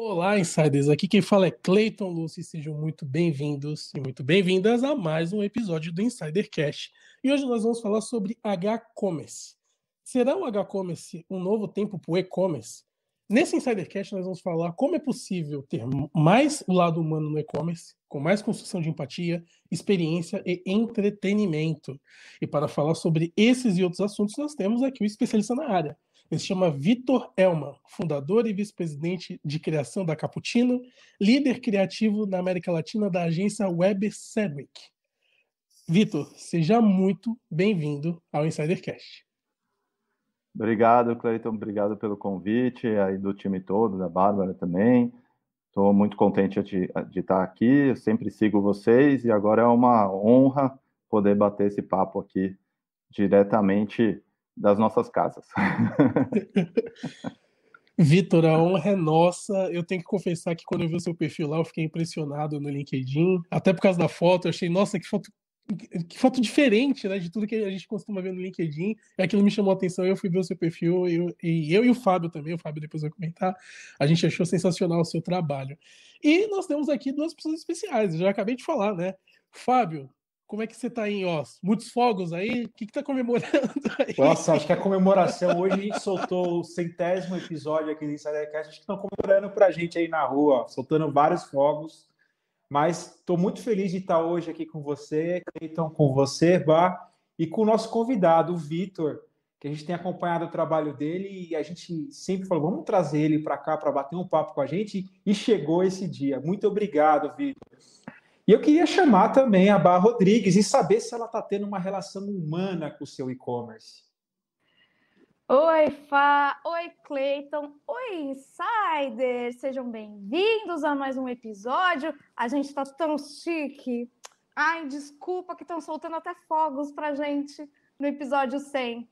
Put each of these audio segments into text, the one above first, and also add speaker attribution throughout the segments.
Speaker 1: Olá, insiders! Aqui quem fala é Clayton Lucy. sejam muito bem-vindos e muito bem-vindas a mais um episódio do Insider Cash. E hoje nós vamos falar sobre H-Commerce. Será o H-Commerce um novo tempo para o e-commerce? Nesse Insider Cash nós vamos falar como é possível ter mais o lado humano no e-commerce, com mais construção de empatia, experiência e entretenimento. E para falar sobre esses e outros assuntos, nós temos aqui o especialista na área, ele se chama Vitor Elman, fundador e vice-presidente de criação da Cappuccino, líder criativo na América Latina da agência Web Sedwick. Vitor, seja muito bem-vindo ao Insidercast.
Speaker 2: Obrigado, Cleiton. Obrigado pelo convite aí do time todo, da Bárbara também. Estou muito contente de, de estar aqui. Eu sempre sigo vocês e agora é uma honra poder bater esse papo aqui diretamente das nossas casas.
Speaker 1: Vitor, a honra é nossa. Eu tenho que confessar que quando eu vi o seu perfil lá, eu fiquei impressionado no LinkedIn. Até por causa da foto, eu achei, nossa, que foto, que foto diferente né, de tudo que a gente costuma ver no LinkedIn. E aquilo me chamou a atenção. Eu fui ver o seu perfil eu, e eu e o Fábio também. O Fábio depois vai comentar. A gente achou sensacional o seu trabalho. E nós temos aqui duas pessoas especiais. Eu já acabei de falar, né? Fábio, como é que você está aí, ó? Muitos fogos aí? O que está comemorando aí? Nossa, acho que a comemoração
Speaker 3: hoje a gente soltou o centésimo episódio aqui do Insidercast. Acho que estão comemorando para a gente aí na rua, soltando vários fogos. Mas estou muito feliz de estar hoje aqui com você, Cleiton, com você, Bá, e com o nosso convidado, o Vitor, que a gente tem acompanhado o trabalho dele e a gente sempre falou, vamos trazer ele para cá para bater um papo com a gente, e chegou esse dia. Muito obrigado, Vitor. E eu queria chamar também a Barra Rodrigues e saber se ela está tendo uma relação humana com o seu e-commerce.
Speaker 4: Oi, Fá! Oi, Cleiton! Oi, Insider! Sejam bem-vindos a mais um episódio. A gente está tão chique. Ai, desculpa que estão soltando até fogos para gente no episódio 100.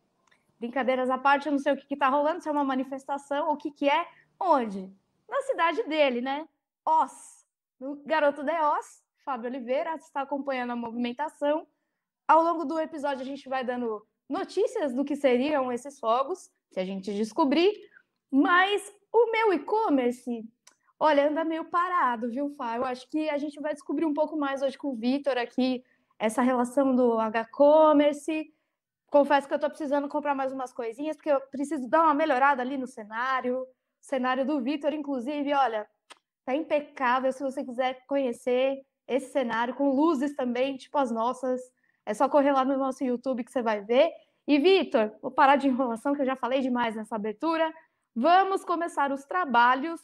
Speaker 4: Brincadeiras à parte, eu não sei o que, está rolando, se é uma manifestação, o que que é, onde? Na cidade dele, né? Oz. No Garoto de Oz, Fábio Oliveira, está acompanhando a movimentação. Ao longo do episódio, a gente vai dando notícias do que seriam esses fogos, se a gente descobrir. Mas o meu e-commerce, olha, anda meio parado, viu, Fábio? Eu acho que a gente vai descobrir um pouco mais hoje com o Vitor aqui, essa relação do H-Commerce. Confesso que eu estou precisando comprar mais umas coisinhas, porque eu preciso dar uma melhorada ali no cenário. O cenário do Vitor, inclusive, olha, tá impecável. Se você quiser conhecer, esse cenário, com luzes também, tipo as nossas. É só correr lá no nosso YouTube que você vai ver. E, Vitor, vou parar de enrolação, que eu já falei demais nessa abertura. Vamos começar os trabalhos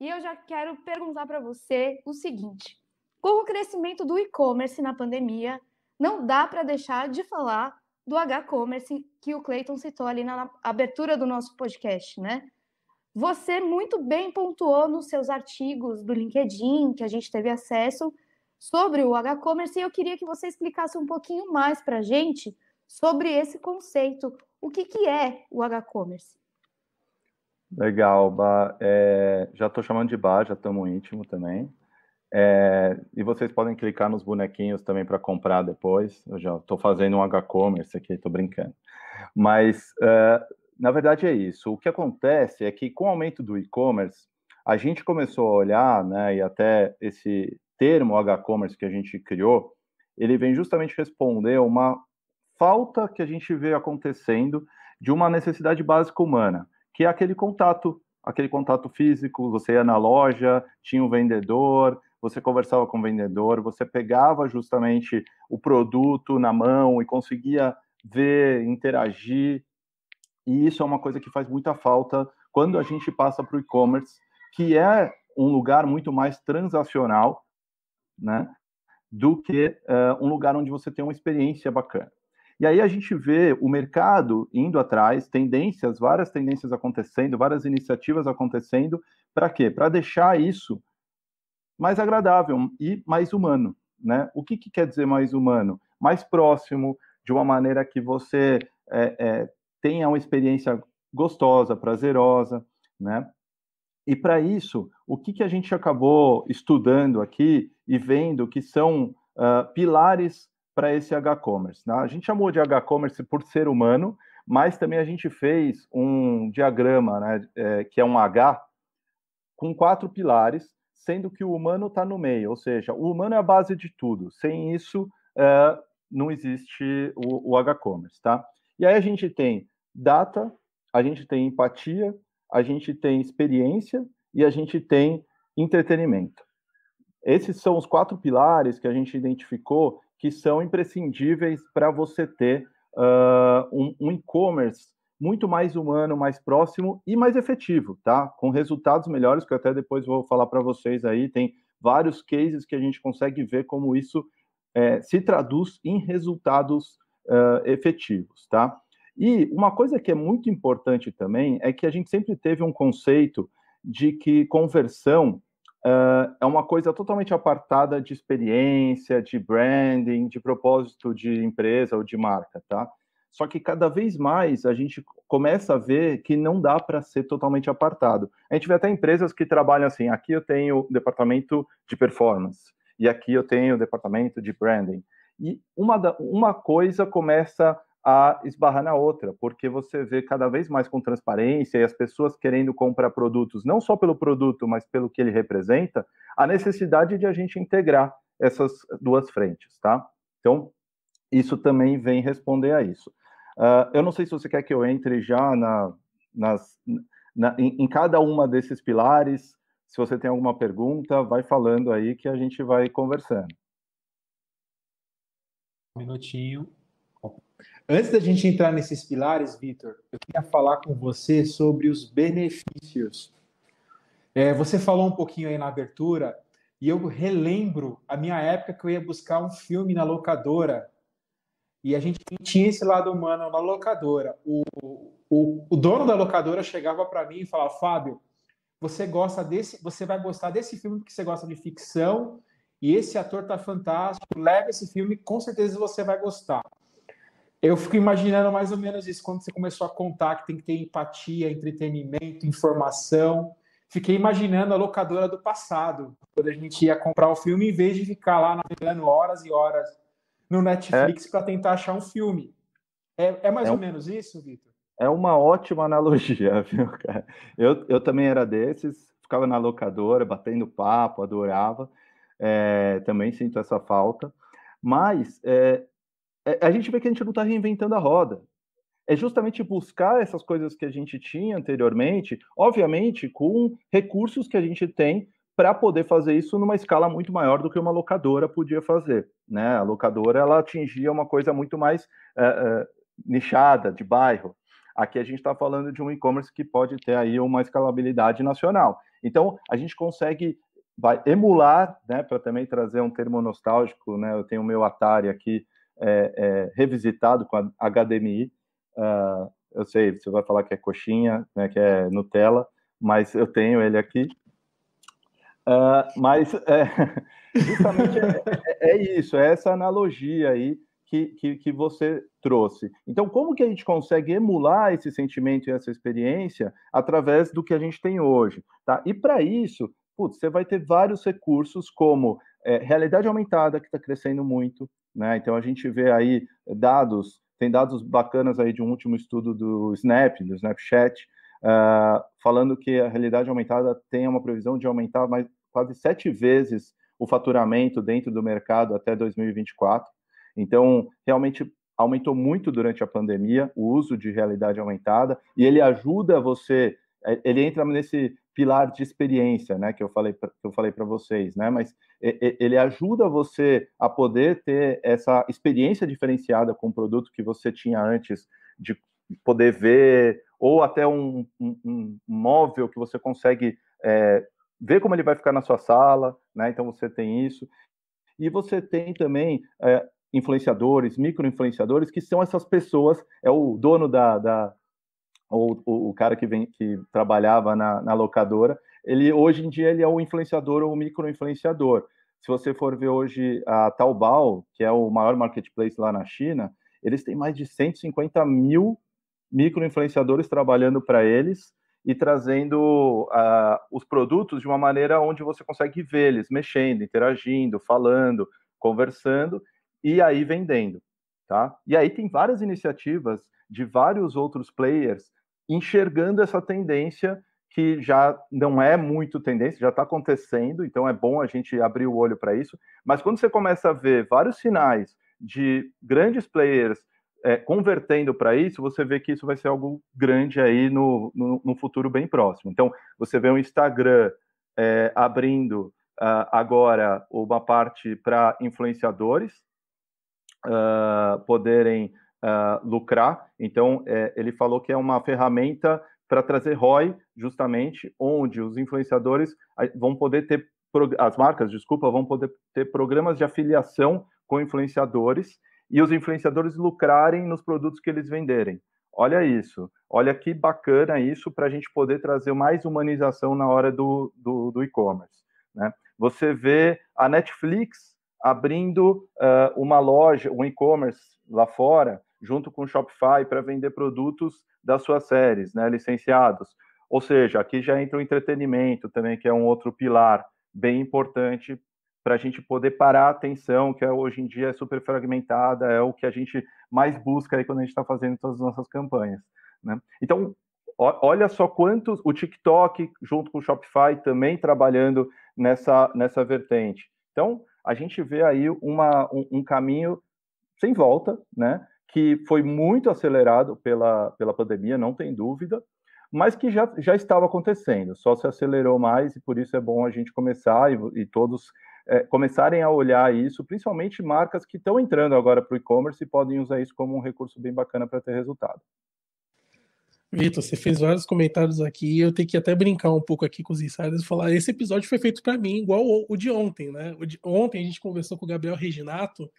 Speaker 4: e eu já quero perguntar para você o seguinte: com o crescimento do e-commerce na pandemia, não dá para deixar de falar do H-Commerce que o Clayton citou ali na abertura do nosso podcast, né? Você muito bem pontuou nos seus artigos do LinkedIn, que a gente teve acesso, sobre o H-Commerce e eu queria que você explicasse um pouquinho mais para a gente sobre esse conceito. O que, que é o H-Commerce?
Speaker 2: Legal, bah, é, já estou chamando de bar, já estamos íntimo também. É, e vocês podem clicar nos bonequinhos também para comprar depois. Eu já estou fazendo um H-Commerce aqui, estou brincando. Mas, é, na verdade, é isso. O que acontece é que, com o aumento do e-commerce, a gente começou a olhar, né, e até esse, termo H-commerce que a gente criou, ele vem justamente responder uma falta que a gente vê acontecendo de uma necessidade básica humana, que é aquele contato, aquele contato físico, você ia na loja, tinha um vendedor, você conversava com o vendedor, você pegava justamente o produto na mão e conseguia ver, interagir. E isso é uma coisa que faz muita falta quando a gente passa para o e-commerce, que é um lugar muito mais transacional né? Do que uh, um lugar onde você tem uma experiência bacana. E aí a gente vê o mercado indo atrás, tendências, várias tendências acontecendo, várias iniciativas acontecendo, para quê? Para deixar isso mais agradável e mais humano, né? O que, que quer dizer mais humano? Mais próximo, de uma maneira que você é, é, tenha uma experiência gostosa, prazerosa, né? E para isso, o que, que a gente acabou estudando aqui e vendo que são uh, pilares para esse H-Commerce? Né? A gente chamou de H-Commerce por ser humano, mas também a gente fez um diagrama, né, é, que é um H, com quatro pilares, sendo que o humano está no meio, ou seja, o humano é a base de tudo. Sem isso, uh, não existe o, o H-Commerce, tá? E aí a gente tem data, a gente tem empatia, a gente tem experiência e a gente tem entretenimento. Esses são os quatro pilares que a gente identificou que são imprescindíveis para você ter uh, um, um e-commerce muito mais humano, mais próximo e mais efetivo, tá? Com resultados melhores, que eu até depois vou falar para vocês aí. Tem vários cases que a gente consegue ver como isso é, se traduz em resultados uh, efetivos, tá? E uma coisa que é muito importante também é que a gente sempre teve um conceito de que conversão uh, é uma coisa totalmente apartada de experiência, de branding, de propósito de empresa ou de marca, tá? Só que cada vez mais a gente começa a ver que não dá para ser totalmente apartado. A gente vê até empresas que trabalham assim: aqui eu tenho o departamento de performance e aqui eu tenho o departamento de branding. E uma, uma coisa começa a esbarrar na outra, porque você vê cada vez mais com transparência e as pessoas querendo comprar produtos, não só pelo produto, mas pelo que ele representa, a necessidade de a gente integrar essas duas frentes, tá? Então, isso também vem responder a isso. Uh, eu não sei se você quer que eu entre já na, nas, na, em, em cada uma desses pilares, se você tem alguma pergunta, vai falando aí que a gente vai conversando.
Speaker 3: Um minutinho. Antes da gente entrar nesses pilares, Vitor, eu queria falar com você sobre os benefícios. É, você falou um pouquinho aí na abertura, e eu relembro a minha época que eu ia buscar um filme na locadora. E a gente tinha esse lado humano na locadora. O, o, o dono da locadora chegava para mim e falava: Fábio, você gosta desse, você vai gostar desse filme porque você gosta de ficção e esse ator tá fantástico. Leva esse filme, com certeza você vai gostar. Eu fico imaginando mais ou menos isso quando você começou a contar que tem que ter empatia, entretenimento, informação. Fiquei imaginando a locadora do passado, quando a gente ia comprar o filme, em vez de ficar lá navegando horas e horas
Speaker 2: no Netflix é. para tentar achar um filme.
Speaker 3: É, é mais é ou um... menos isso, Vitor?
Speaker 2: É uma ótima analogia, viu, cara? Eu, eu também era desses, ficava na locadora, batendo papo, adorava. É, também sinto essa falta. Mas é, é, a gente vê que a gente não está reinventando a roda. É justamente buscar essas coisas que a gente tinha anteriormente, obviamente com recursos que a gente tem para poder fazer isso numa escala muito maior do que uma locadora podia fazer. Né? A locadora ela atingia uma coisa muito mais eh, eh, nichada, de bairro. Aqui a gente está falando de um e-commerce que pode ter aí uma escalabilidade nacional. Então a gente consegue vai, emular, né, para também trazer um termo nostálgico, né? Eu tenho o meu Atari aqui é, é, revisitado com a HDMI. Uh, ah, eu sei, você vai falar que é coxinha, né, que é Nutella, mas eu tenho ele aqui. Uh, mas é, justamente é, é, isso, é essa analogia aí que, que, que você trouxe. Então, como que a gente consegue emular esse sentimento e essa experiência através do que a gente tem hoje? Tá? E para isso, putz, você vai ter vários recursos como é, realidade aumentada, que está crescendo muito, né? Então a gente vê aí dados, tem dados bacanas aí de um último estudo do Snap, do Snapchat, uh, falando que a realidade aumentada tem uma previsão de aumentar mais quase sete vezes o faturamento dentro do mercado até 2024. Então realmente aumentou muito durante a pandemia o uso de realidade aumentada e ele ajuda você é, ele entra nesse pilar de experiência, né, que eu falei que eu falei para vocês, né, mas ele ajuda você a poder ter essa experiência diferenciada com o produto que você tinha antes de poder ver ou até um, um, um móvel que você consegue é, ver como ele vai ficar na sua sala, né? Então você tem isso e você tem também é, influenciadores, micro influenciadores que são essas pessoas, é o dono da, da o, o, o cara que, vem, que trabalhava na, na, locadora, ele hoje em dia ele é o influenciador ou o microinfluenciador. Se você for ver hoje a Taobao, que é o maior marketplace lá na China, eles têm mais de 150 mil microinfluenciadores trabalhando para eles e trazendo uh, os produtos de uma maneira onde você consegue vê-los mexendo, interagindo, falando, conversando e aí vendendo, tá? E aí tem várias iniciativas de vários outros players enxergando essa tendência que já não é muito tendência, já está acontecendo, então é bom a gente abrir o olho para isso. Mas quando você começa a ver vários sinais de grandes players é, convertendo para isso, você vê que isso vai ser algo grande aí no, no, no futuro bem próximo. Então, você vê o um Instagram é, abrindo uh, agora uma parte para influenciadores uh, poderem uh, lucrar. Então, é, ele falou que é uma ferramenta para trazer ROI, justamente, onde os influenciadores vão poder ter, as marcas, desculpa, vão poder ter programas de afiliação com influenciadores e os influenciadores lucrarem nos produtos que eles venderem. Olha isso, olha que bacana isso para a gente poder trazer mais humanização na hora do, do, do e-commerce. Né? Você vê a Netflix abrindo uh, uma loja, um e-commerce lá fora, junto com o Shopify para vender produtos das suas séries, né, licenciados. Ou seja, aqui já entra o entretenimento também, que é um outro pilar bem importante para a gente poder parar a atenção, que é, hoje em dia é super fragmentada, é o que a gente mais busca aí quando a gente está fazendo todas as nossas campanhas. Né? Então, olha só quantos. O TikTok, junto com o Shopify, também trabalhando nessa, nessa vertente. Então, a gente vê aí uma, um, um caminho sem volta, né? que foi muito acelerado pela, pela pandemia, não tem dúvida, mas que já, já estava acontecendo, só se acelerou mais e por isso é bom a gente começar e, e todos é, começarem a olhar isso, principalmente marcas que estão entrando agora para o e-commerce e podem usar isso como um recurso bem bacana para ter resultado.
Speaker 1: Vitor, você fez vários comentários aqui, eu tenho que até brincar um pouco aqui com os insiders e falar, esse episódio foi feito para mim, igual o, o, de ontem, né? O de, ontem a gente conversou com o Gabriel Reginato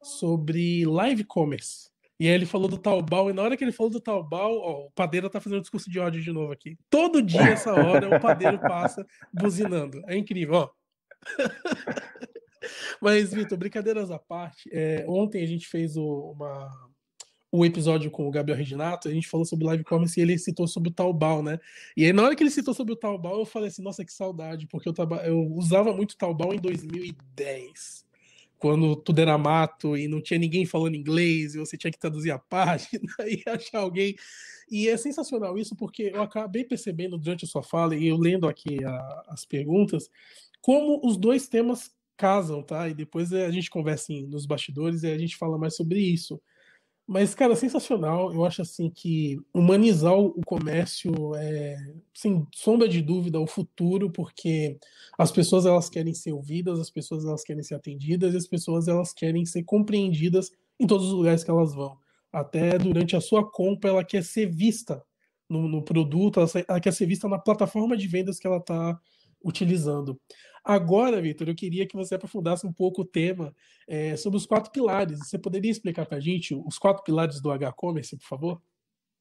Speaker 1: sobre live commerce. E aí ele falou do Taobao, e na hora que ele falou do Taobao, ó, o padeiro tá fazendo um discurso de ódio de novo aqui. Todo dia, essa hora, o padeiro passa buzinando. É incrível, ó. Mas, Vitor, brincadeiras à parte, é, ontem a gente fez o, uma, episódio com o Gabriel Reginato, a gente falou sobre live commerce e ele citou sobre o Taobao, né? E aí, na hora que ele citou sobre o Taobao, eu falei assim, nossa, que saudade, porque eu, tava, eu usava muito Taobao em 2010 quando tudo era mato e não tinha ninguém falando inglês e você tinha que traduzir a página e achar alguém. E é sensacional isso porque eu acabei percebendo durante a sua fala e eu lendo aqui a, as perguntas como os dois temas casam, tá? E depois eh, a gente conversa nos bastidores e a gente fala mais sobre isso. Mas, cara, sensacional. Eu acho assim que humanizar o comércio é, sem sombra de dúvida, o futuro, porque as pessoas elas querem ser ouvidas, as pessoas elas querem ser atendidas, e as pessoas elas querem ser compreendidas em todos os lugares que elas vão. Até durante a sua compra, ela quer ser vista no, no produto, ela, ela quer ser vista na plataforma de vendas que ela está utilizando. Agora, Vitor, eu queria que você aprofundasse um pouco o tema é, sobre os quatro pilares. Você poderia explicar para a gente os quatro pilares do H-Commerce, por favor?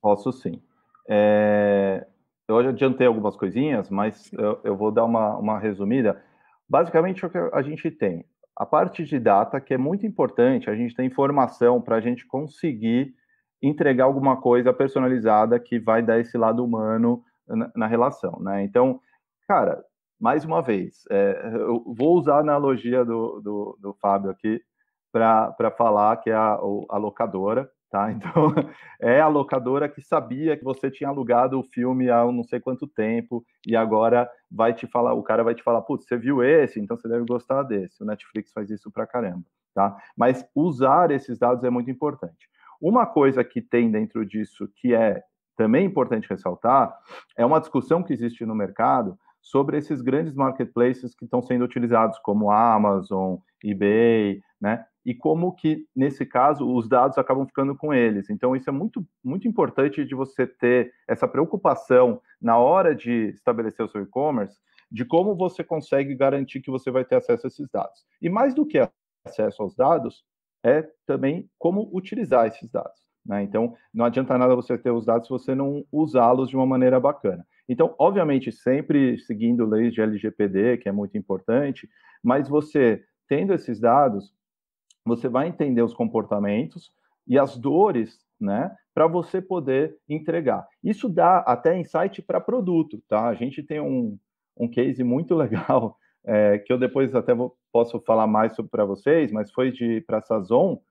Speaker 2: Posso sim. É... Eu já adiantei algumas coisinhas, mas eu, eu, vou dar uma, uma resumida. Basicamente, é o que a gente tem? A parte de data, que é muito importante, a gente tem informação para a gente conseguir entregar alguma coisa personalizada que vai dar esse lado humano na, na relação, né? Então, cara, mais uma vez, é, eu vou usar a analogia do, do, do Fábio aqui para falar que é a, a locadora, tá? Então, é a locadora que sabia que você tinha alugado o filme há não sei quanto tempo e agora vai te falar, o cara vai te falar, putz, você viu esse, então você deve gostar desse. O Netflix faz isso pra caramba, tá? Mas usar esses dados é muito importante. Uma coisa que tem dentro disso que é também importante ressaltar é uma discussão que existe no mercado sobre esses grandes marketplaces que estão sendo utilizados, como Amazon, eBay, né? E como que, nesse caso, os dados acabam ficando com eles. Então, isso é muito, muito importante de você ter essa preocupação na hora de estabelecer o seu e-commerce, de como você consegue garantir que você vai ter acesso a esses dados. E mais do que acesso aos dados, é também como utilizar esses dados. Né? Então, não adianta nada você ter os dados se você não usá-los de uma maneira bacana. Então, obviamente, sempre seguindo leis de LGPD, que é muito importante, mas você tendo esses dados, você vai entender os comportamentos e as dores, né, para você poder entregar. Isso dá até insight para produto, tá? A gente tem um, um case muito legal é, que eu depois até vou, posso falar mais sobre para vocês, mas foi de para Sazon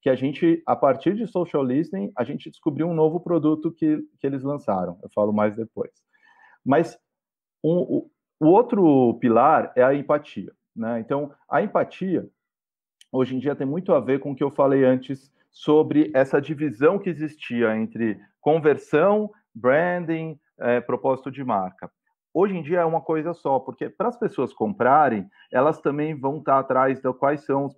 Speaker 2: que a gente, a partir de social listening, a gente descobriu um novo produto que, que eles lançaram. Eu falo mais depois. Mas um, o, outro pilar é a empatia. Né? Então, a empatia, hoje em dia, tem muito a ver com o que eu falei antes sobre essa divisão que existia entre conversão, branding, é, propósito de marca. Hoje em dia é uma coisa só, porque para as pessoas comprarem, elas também vão estar atrás de quais são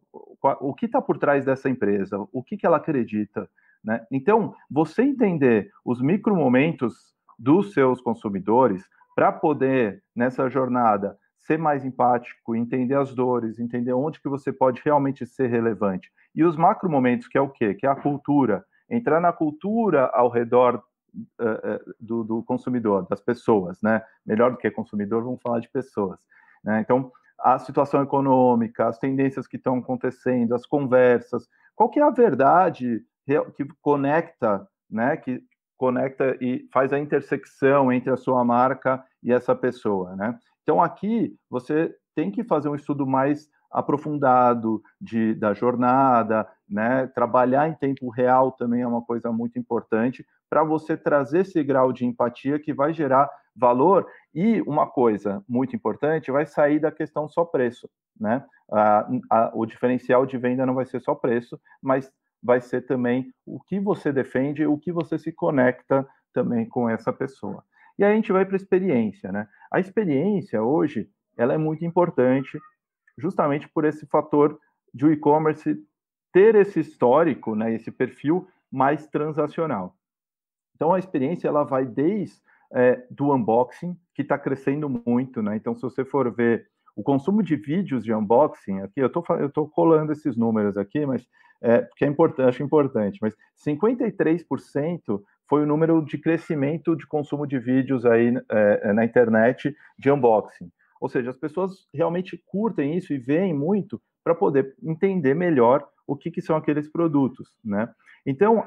Speaker 2: o que está por trás dessa empresa, o que, que ela acredita. Né? Então, você entender os micro momentos dos seus consumidores para poder, nessa jornada, ser mais empático, entender as dores, entender onde que você pode realmente ser relevante. E os macro momentos, que é o quê? Que é a cultura. Entrar na cultura ao redor eh, eh, do, do, consumidor, das pessoas, né? Melhor do que consumidor, vamos falar de pessoas. Né? Então, a situação econômica, as tendências que estão acontecendo, as conversas, qual que é a verdade que conecta, né? Que conecta e faz a intersecção entre a sua marca e essa pessoa, né? Então aqui você tem que fazer um estudo mais aprofundado de, da jornada, né? Trabalhar em tempo real também é uma coisa muito importante para você trazer esse grau de empatia que vai gerar valor e uma coisa muito importante vai sair da questão só preço, né? Ah, a, o diferencial de venda não vai ser só preço, mas vai ser também o que você defende, o que você se conecta também com essa pessoa. E aí a gente vai para a experiência, né? A experiência hoje, ela é muito importante justamente por esse fator de o e-commerce ter esse histórico, né, esse perfil mais transacional. Então a experiência ela vai desde é, do unboxing, que está crescendo muito, né? Então se você for ver o consumo de vídeos de unboxing, aqui eu tô, estou colando esses números aqui, mas é, porque é importante, acho importante, mas 53% foi o número de crescimento de consumo de vídeos aí é, é, na internet de unboxing. Ou seja, as pessoas realmente curtem isso e veem muito para poder entender melhor o que, que são aqueles produtos, né? Então,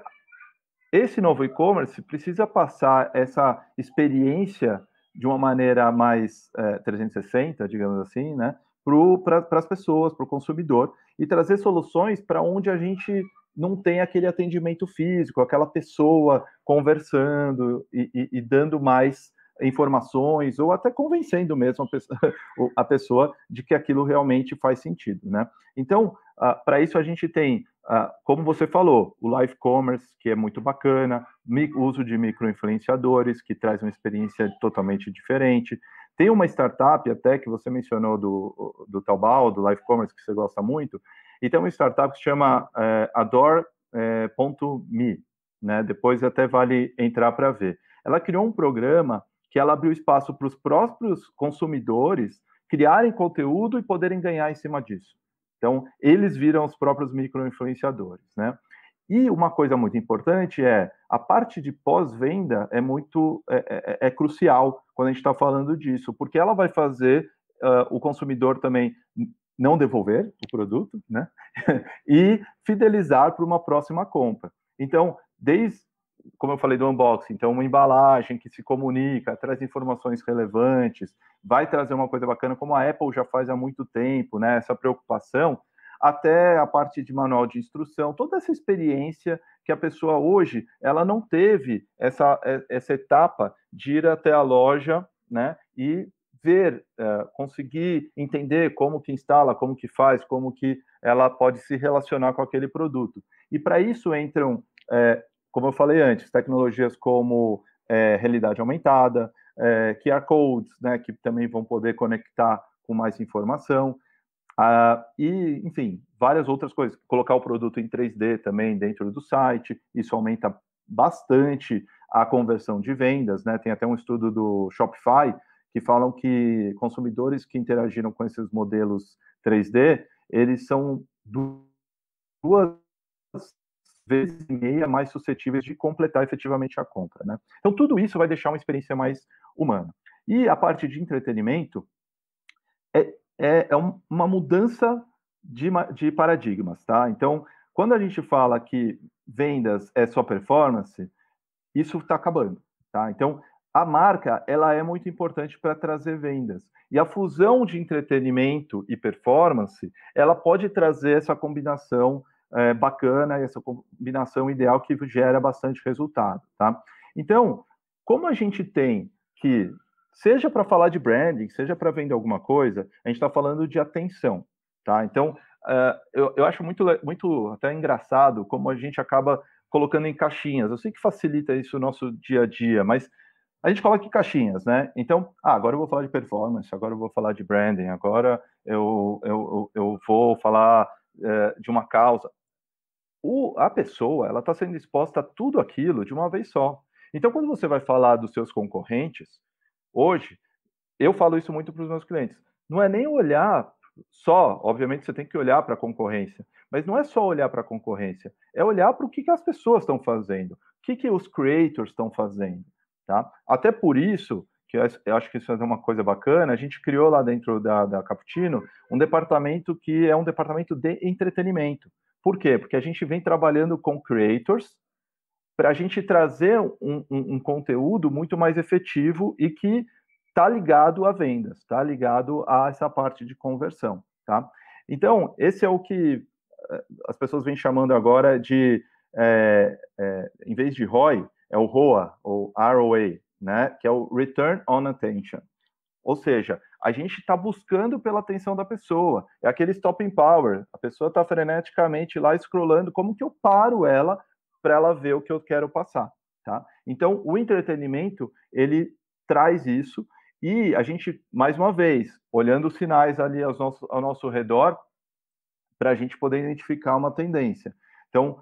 Speaker 2: esse novo e-commerce precisa passar essa experiência de uma maneira mais é, 360, digamos assim, né, para as pessoas, para o consumidor, e trazer soluções para onde a gente não tem aquele atendimento físico, aquela pessoa conversando e, e, e dando mais informações ou até convencendo mesmo a pessoa, a pessoa de que aquilo realmente faz sentido, né? Então, ah, para isso a gente tem ah, como você falou, o live commerce, que é muito bacana, uso de microinfluenciadores, que traz uma experiência totalmente diferente. Tem uma startup até que você mencionou do, do Taobao, do live commerce, que você gosta muito, e tem uma startup que se chama é, eh, Ador.me, eh, né? depois até vale entrar para ver. Ela criou um programa que ela abriu espaço para os próprios consumidores criarem conteúdo e poderem ganhar em cima disso. Então, eles viram os próprios microinfluenciadores, né? E uma coisa muito importante é a parte de pós-venda é muito é, é, é, é crucial quando a gente está falando disso, porque ela vai fazer uh, o consumidor também não devolver o produto, né? e fidelizar para uma próxima compra. Então, desde como eu falei do unboxing, então uma embalagem que se comunica, traz informações relevantes, vai trazer uma coisa bacana, como a Apple já faz há muito tempo, né? Essa preocupação, até a parte de manual de instrução, toda essa experiência que a pessoa hoje ela não teve essa, é, essa etapa de ir até a loja, né? E ver, é, conseguir entender como que instala, como que faz, como que ela pode se relacionar com aquele produto. E para isso entram é, como eu falei antes, tecnologias como é, realidade aumentada, é, QR codes, né, que também vão poder conectar com mais informação, ah, e, enfim, várias outras coisas. Colocar o produto em 3D também dentro do site, isso aumenta bastante a conversão de vendas, né? Tem até um estudo do Shopify que falam que consumidores que interagiram com esses modelos 3D, eles são duas vezes e meia mais suscetíveis de completar efetivamente a compra. Né? Então, tudo isso vai deixar uma experiência mais humana. E a parte de entretenimento é, é, é uma mudança de, de paradigmas. Tá? Então, quando a gente fala que vendas é só performance, isso está acabando. Tá? Então, a marca ela é muito importante para trazer vendas. E a fusão de entretenimento e performance, ela pode trazer essa combinação é, bacana, essa combinação ideal que gera bastante resultado, tá? Então, como a gente tem que, seja para falar de branding, seja para vender alguma coisa, a gente está falando de atenção, tá? Então, Uh, eu, eu, acho muito, muito até engraçado como a gente acaba colocando em caixinhas. Eu sei que facilita isso o nosso dia a dia, mas a gente coloca em caixinhas, né? Então, ah, agora eu vou falar de performance, agora eu vou falar de branding, agora eu, eu, eu, eu vou falar uh, de uma causa o, a pessoa ela está sendo exposta a tudo aquilo de uma vez só. Então, quando você vai falar dos seus concorrentes, hoje, eu falo isso muito para os meus clientes, não é nem olhar só, obviamente você tem que olhar para a concorrência, mas não é só olhar para a concorrência, é olhar para o que, que as pessoas estão fazendo, o que, que os creators estão fazendo, tá? Até por isso, que eu acho que isso é uma coisa bacana, a gente criou lá dentro da, da Caputino um departamento que é um departamento de entretenimento. Por quê? Porque a gente vem trabalhando com creators para a gente trazer um, um, um, conteúdo muito mais efetivo e que está ligado a vendas, está ligado a essa parte de conversão, tá? Então, esse é o que eh, as pessoas vêm chamando agora de, é, é, em vez de ROI, é o ROA, ou ROA, né? Que é o Return on Attention. Ou seja, a gente está buscando pela atenção da pessoa. É aquele stopping power. A pessoa está freneticamente lá scrollando. Como que eu paro ela para ela ver o que eu quero passar? Tá? Então, o entretenimento ele traz isso. E a gente, mais uma vez, olhando os sinais ali ao nosso, ao nosso redor, para a gente poder identificar uma tendência. Então,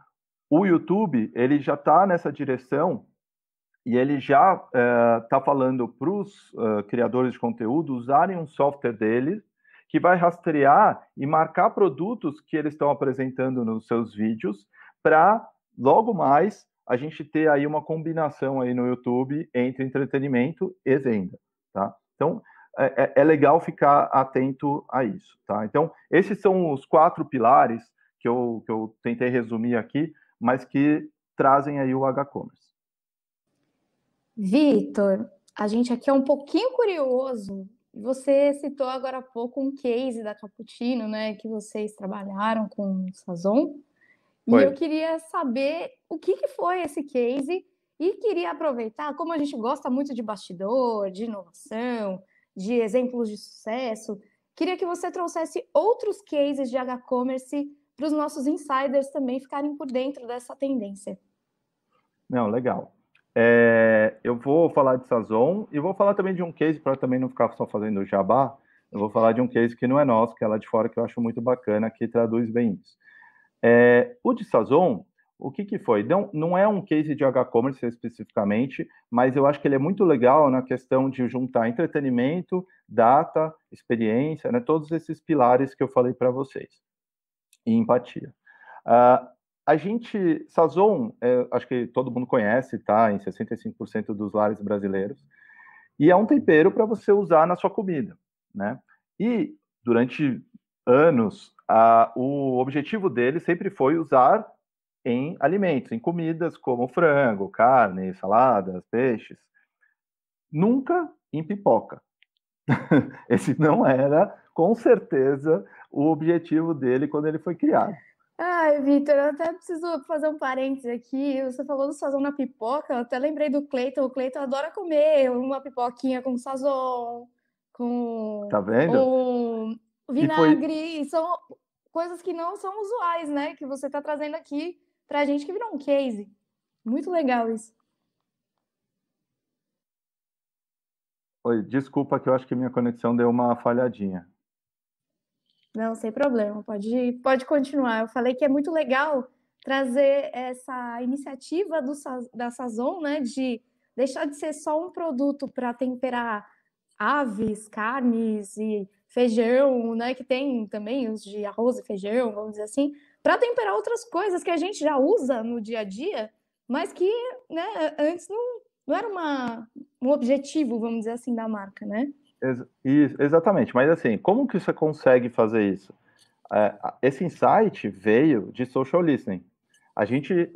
Speaker 2: o YouTube ele já está nessa direção e ele já está eh, uh, falando para os uh, eh, criadores de conteúdo usarem um software dele que vai rastrear e marcar produtos que eles estão apresentando nos seus vídeos para logo mais a gente ter aí uma combinação aí no YouTube entre entretenimento e venda, tá? Então é, é, é legal ficar atento a isso, tá? Então esses são os quatro pilares que eu, que eu tentei resumir aqui, mas que trazem aí o H-Commerce.
Speaker 4: Vitor, a gente aqui é um pouquinho curioso. Você citou agora há pouco um case da Cappuccino, né? Que vocês trabalharam com o Sazon. Foi. E eu queria saber o que, que foi esse case e queria aproveitar, como a gente gosta muito de bastidor, de inovação, de exemplos de sucesso, queria que você trouxesse outros cases de H-Commerce para os nossos insiders também ficarem por dentro dessa tendência.
Speaker 2: Não, legal. É, eu vou falar de Sazon e vou falar também de um case, para também não ficar só fazendo jabá, eu vou falar de um case que não é nosso, que é lá de fora, que eu acho muito bacana, que traduz bem isso. É, o de Sazon, o que, que foi? Não, não é um case de H-Commerce especificamente, mas eu acho que ele é muito legal na questão de juntar entretenimento, data, experiência, né, todos esses pilares que eu falei para vocês, e empatia. Uh, a gente, Sazon, é, acho que todo mundo conhece, tá? Em 65% dos lares brasileiros. E é um tempero para você usar na sua comida, né? E durante anos, a, o objetivo dele sempre foi usar em alimentos, em comidas como frango, carne, saladas, peixes. Nunca em pipoca. Esse não era, com certeza, o objetivo dele quando ele foi criado.
Speaker 4: Ai, Vitor, eu até preciso fazer um parênteses aqui. Você falou do sazon na pipoca, eu até lembrei do Cleiton. O Cleiton adora comer uma pipoquinha com sazon, com. Tá vendo? vinagre. foi... São coisas que não são usuais, né? Que você tá trazendo aqui pra gente que virou um case. Muito legal isso.
Speaker 2: Oi, desculpa que eu acho que minha conexão deu uma falhadinha.
Speaker 4: Não, sem problema, pode, pode continuar. Eu falei que é muito legal trazer essa iniciativa do, da Sazon, né, de deixar de ser só um produto para temperar aves, carnes e feijão, né, que tem também os de arroz e feijão, vamos dizer assim, para temperar outras coisas que a gente já usa no dia a dia, mas que, né, antes não, não era uma, um objetivo, vamos dizer assim, da marca, né?
Speaker 2: Ex exatamente, mas assim, como que você consegue fazer isso? É, esse insight veio de social listening. A gente,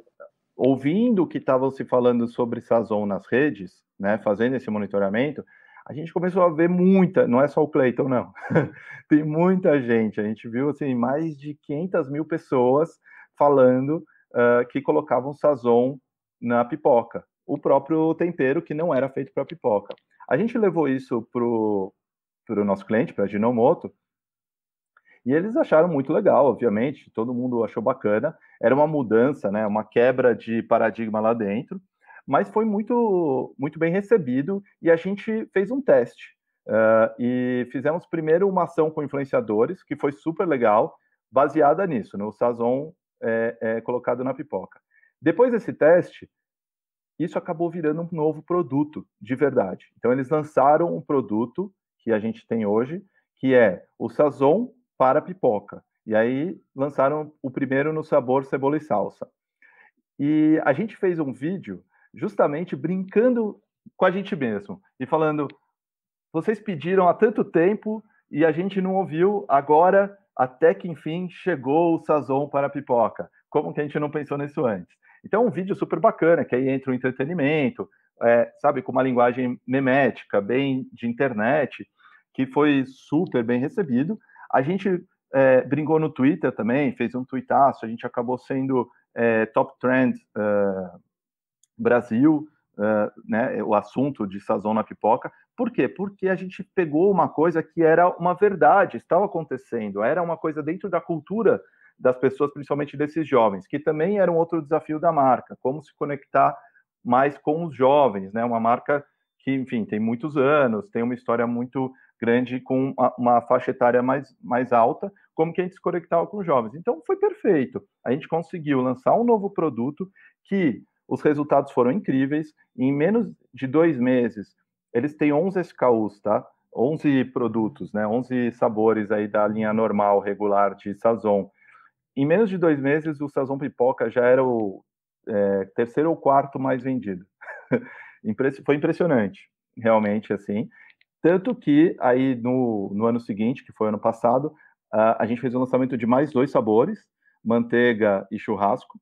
Speaker 2: ouvindo o que estavam se falando sobre Sazon nas redes, né, fazendo esse monitoramento, a gente começou a ver muita, não é só o Clayton, não. Tem muita gente, a gente viu assim, mais de 500 mil pessoas falando uh, que colocavam Sazon na pipoca. O próprio tempero que não era feito para pipoca. A gente levou isso para o nosso cliente, para a Ginomoto, e eles acharam muito legal, obviamente, todo mundo achou bacana. Era uma mudança, né, uma quebra de paradigma lá dentro, mas foi muito, muito bem recebido e a gente fez um teste. Uh, e fizemos primeiro uma ação com influenciadores, que foi super legal, baseada nisso, no Sazon é, é, colocado na pipoca. Depois desse teste, isso acabou virando um novo produto de verdade. Então eles lançaram um produto que a gente tem hoje, que é o sazon para pipoca. E aí lançaram o primeiro no sabor cebola e salsa. E a gente fez um vídeo justamente brincando com a gente mesmo e falando: vocês pediram há tanto tempo e a gente não ouviu, agora até que enfim chegou o sazon para pipoca. Como que a gente não pensou nisso antes? Então, um vídeo super bacana, que aí entra o entretenimento, é, sabe, com uma linguagem memética, bem de internet, que foi super bem recebido. A gente é, brincou no Twitter também, fez um tweetaço, a gente acabou sendo é, top trend é, Brasil, é, né, o assunto de sazão na pipoca. Por quê? Porque a gente pegou uma coisa que era uma verdade, estava acontecendo, era uma coisa dentro da cultura das pessoas, principalmente desses jovens, que também era um outro desafio da marca, como se conectar mais com os jovens, né? Uma marca que, enfim, tem muitos anos, tem uma história muito grande com uma faixa etária mais, mais alta, como que a gente se conectava com os jovens. Então foi perfeito. A gente conseguiu lançar um novo produto que os resultados foram incríveis. Em menos de dois meses, eles têm 11 SKUs, tá? 11 produtos, né? 11 sabores aí da linha normal, regular de Sazon. Em menos de dois meses, o Sazon Pipoca já era o é, terceiro ou quarto mais vendido. Foi impressionante, realmente, assim. Tanto que aí no, no ano seguinte, que foi ano passado, a gente fez o lançamento de mais dois sabores, manteiga e churrasco.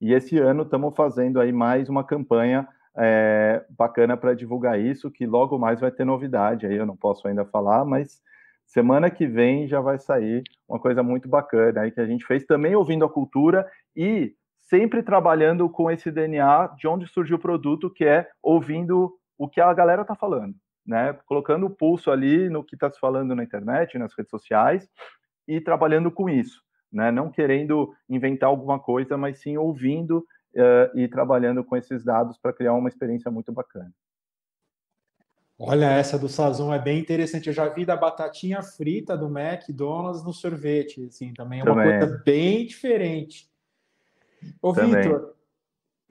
Speaker 2: E esse ano estamos fazendo aí mais uma campanha é, bacana para divulgar isso, que logo mais vai ter novidade. Aí eu não posso ainda falar, mas Semana que vem já vai sair uma coisa muito bacana aí que a gente fez também ouvindo a cultura e sempre trabalhando com esse DNA de onde surgiu o produto, que é ouvindo o que a galera está falando, né? Colocando o pulso ali no que está se falando na internet, nas redes sociais e trabalhando com isso, né? Não querendo inventar alguma coisa, mas sim ouvindo uh, e trabalhando com esses dados para criar uma experiência muito bacana.
Speaker 3: Olha, essa do Sazon é bem interessante. Eu já vi da batatinha frita do McDonald's no sorvete, assim, também é uma também. coisa bem diferente. Ô, Vitor,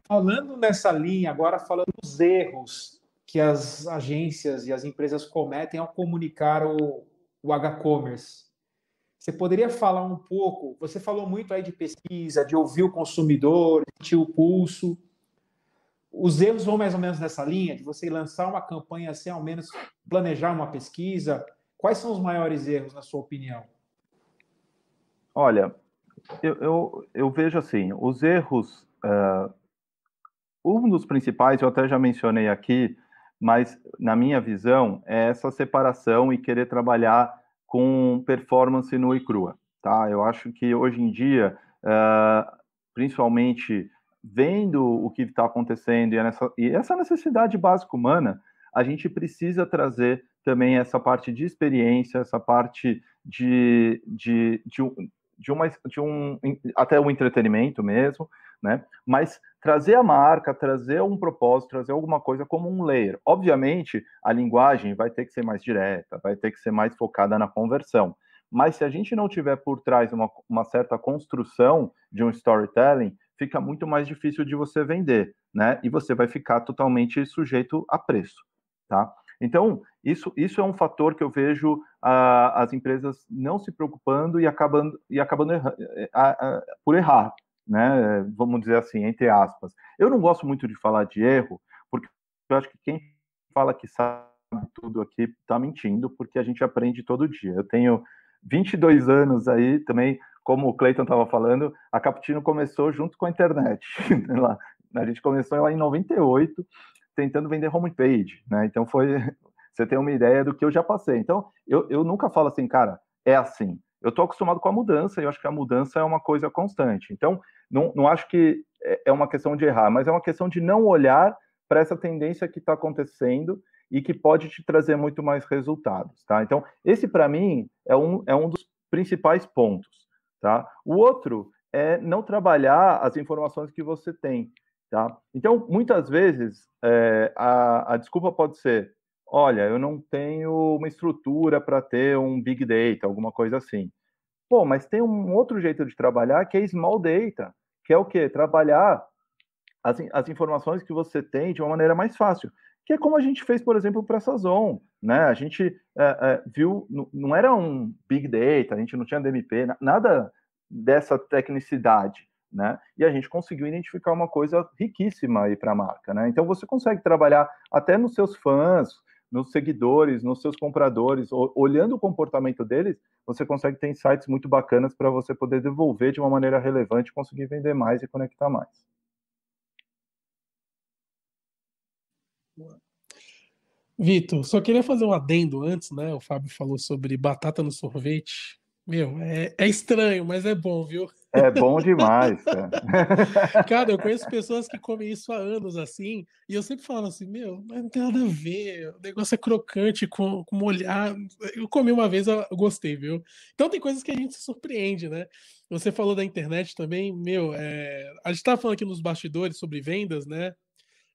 Speaker 3: falando nessa linha, agora falando dos erros que as agências e as empresas cometem ao comunicar o, o H-Commerce. Você poderia falar um pouco? Você falou muito aí de pesquisa, de ouvir o consumidor, sentir o pulso os erros vão mais ou menos nessa linha, de você lançar uma campanha sem ao menos planejar uma pesquisa. Quais são os maiores erros, na sua opinião?
Speaker 2: Olha, eu, eu, eu vejo assim, os erros. Uh, um dos principais, eu até já mencionei aqui, mas na minha visão, é essa separação e querer trabalhar com performance nua e crua. Tá? Eu acho que hoje em dia, uh, principalmente vendo o que está acontecendo e é essa, e essa necessidade básica humana, a gente precisa trazer também essa parte de experiência, essa parte de, de, de, de, uma, de um até o entretenimento mesmo, né? Mas trazer a marca, trazer um propósito, trazer alguma coisa como um layer. Obviamente, a linguagem vai ter que ser mais direta, vai ter que ser mais focada na conversão. Mas se a gente não tiver por trás uma, uma certa construção de um storytelling, fica muito mais difícil de você vender, né? E você vai ficar totalmente sujeito a preço, tá? Então, isso, isso é um fator que eu vejo uh, as empresas não se preocupando e acabando, e acabando erra, uh, uh, por errar, né? Vamos dizer assim, entre aspas. Eu não gosto muito de falar de erro, porque eu acho que quem fala que sabe tudo aqui está mentindo, porque a gente aprende todo dia. Eu tenho 22 anos aí também, como o Cleiton estava falando, a Caputino começou junto com a internet. Né, lá. a gente começou lá em 98, tentando vender homepage, né? Então foi. Você tem uma ideia do que eu já passei. Então, eu, eu nunca falo assim, cara, é assim. Eu estou acostumado com a mudança, e eu acho que a mudança é uma coisa constante. Então, não, não acho que é, é uma questão de errar, mas é uma questão de não olhar para essa tendência que está acontecendo e que pode te trazer muito mais resultados, tá? Então, esse para mim é um, é um dos principais pontos, tá? O outro é não trabalhar as informações que você tem, tá? Então, muitas vezes, é, a, a desculpa pode ser, olha, eu não tenho uma estrutura para ter um Big Data, alguma coisa assim. Pô, mas tem um outro jeito de trabalhar que é Small Data, que é o quê? Trabalhar as, as informações que você tem de uma maneira mais fácil que é como a gente fez, por exemplo, para essa Zon, Né? A gente é, é, viu, não era um big data, a gente não tinha DMP, nada dessa tecnicidade. Né? E a gente conseguiu identificar uma coisa riquíssima aí para a marca. Né? Então você consegue trabalhar até nos seus fãs, nos seguidores, nos seus compradores, olhando o comportamento deles, você consegue ter insights muito bacanas para você poder devolver de uma maneira relevante, conseguir vender mais e conectar mais.
Speaker 1: Vitor, só queria fazer um adendo antes, né? O Fábio falou sobre batata no sorvete. Meu, é, é estranho, mas é bom, viu? É bom demais, cara. cara, eu conheço pessoas que comem isso há anos assim, e eu sempre falo assim: meu, mas não tem nada a ver, o negócio é crocante com, com molhar. Eu comi uma vez, eu gostei, viu? Então tem coisas que a gente se surpreende, né? Você falou da internet também, meu, é... a gente estava falando aqui nos bastidores sobre vendas, né?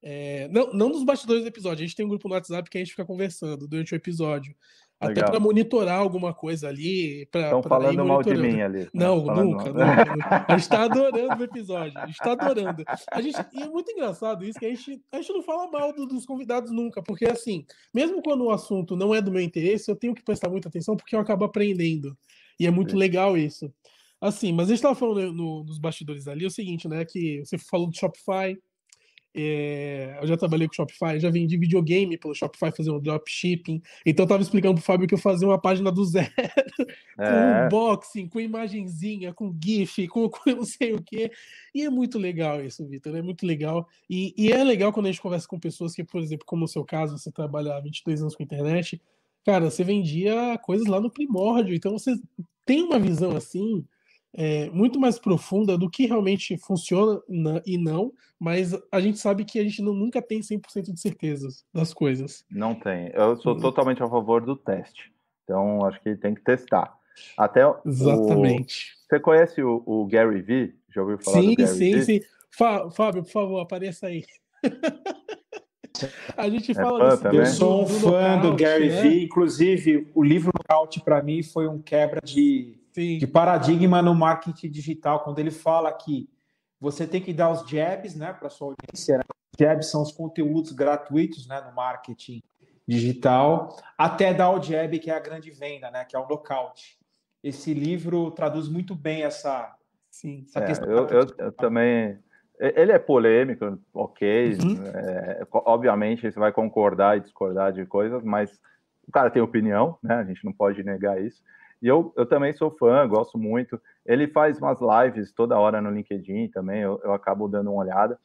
Speaker 1: É, não, não nos bastidores do episódio, a gente tem um grupo no WhatsApp que a gente fica conversando durante o episódio. Até para monitorar alguma coisa ali. Estão falando mal de mim ali. Né? Não, nunca, nunca, A gente está adorando o episódio. A gente está adorando. A gente, e é muito engraçado isso, que a gente, a gente não fala mal do, dos convidados nunca, porque assim, mesmo quando o assunto não é do meu interesse, eu tenho que prestar muita atenção porque eu acabo aprendendo. E é muito Sim. legal isso. Assim, mas a gente estava falando no, nos bastidores ali é o seguinte, né? Que você falou do Shopify, é, eu já trabalhei com Shopify, já vendi videogame pelo Shopify fazer um dropshipping. Então eu tava explicando pro Fábio que eu fazia uma página do zero, é. com unboxing, com imagenzinha, com GIF, com, com não sei o que. E é muito legal isso, Vitor. É muito legal. E, e, é legal quando a gente conversa com pessoas que, por exemplo, como o seu caso, você trabalha há 22 anos com internet, cara, você vendia coisas lá no primórdio. Então você tem uma visão assim é, muito mais profunda do que realmente funciona na, e não, mas a gente sabe que a gente não, nunca tem 100% de certezas das coisas.
Speaker 2: Não tem. Eu sou Exato. Hum. totalmente a favor do teste. Então, acho que tem que testar. Até Exatamente. O... Você conhece o, o, Gary Vee? Já ouviu falar sim, do Gary Sim, sim, sim.
Speaker 1: Fábio, por favor, apareça aí. A gente é
Speaker 3: fala é fã, Eu sou um fã do, do Gary né? Vee. Inclusive, o livro Nocaute, para mim, foi um quebra de Sim. de paradigma no marketing digital, quando ele fala que você tem que dar os jabs né, para sua audiência. Né? Jabs são os conteúdos gratuitos né, no marketing digital, até dar o jab, que é a grande venda, né, que é o nocaute. Esse livro traduz muito bem essa, Sim. essa é, questão.
Speaker 2: Eu, eu, eu também ele é polêmico, ok. Uhum. É, obviamente você vai concordar e discordar de coisas, mas o cara tem opinião, né? A gente não pode negar isso. E eu, eu também sou fã, gosto muito. Ele faz umas lives toda hora no LinkedIn também, eu, eu acabo dando uma olhada.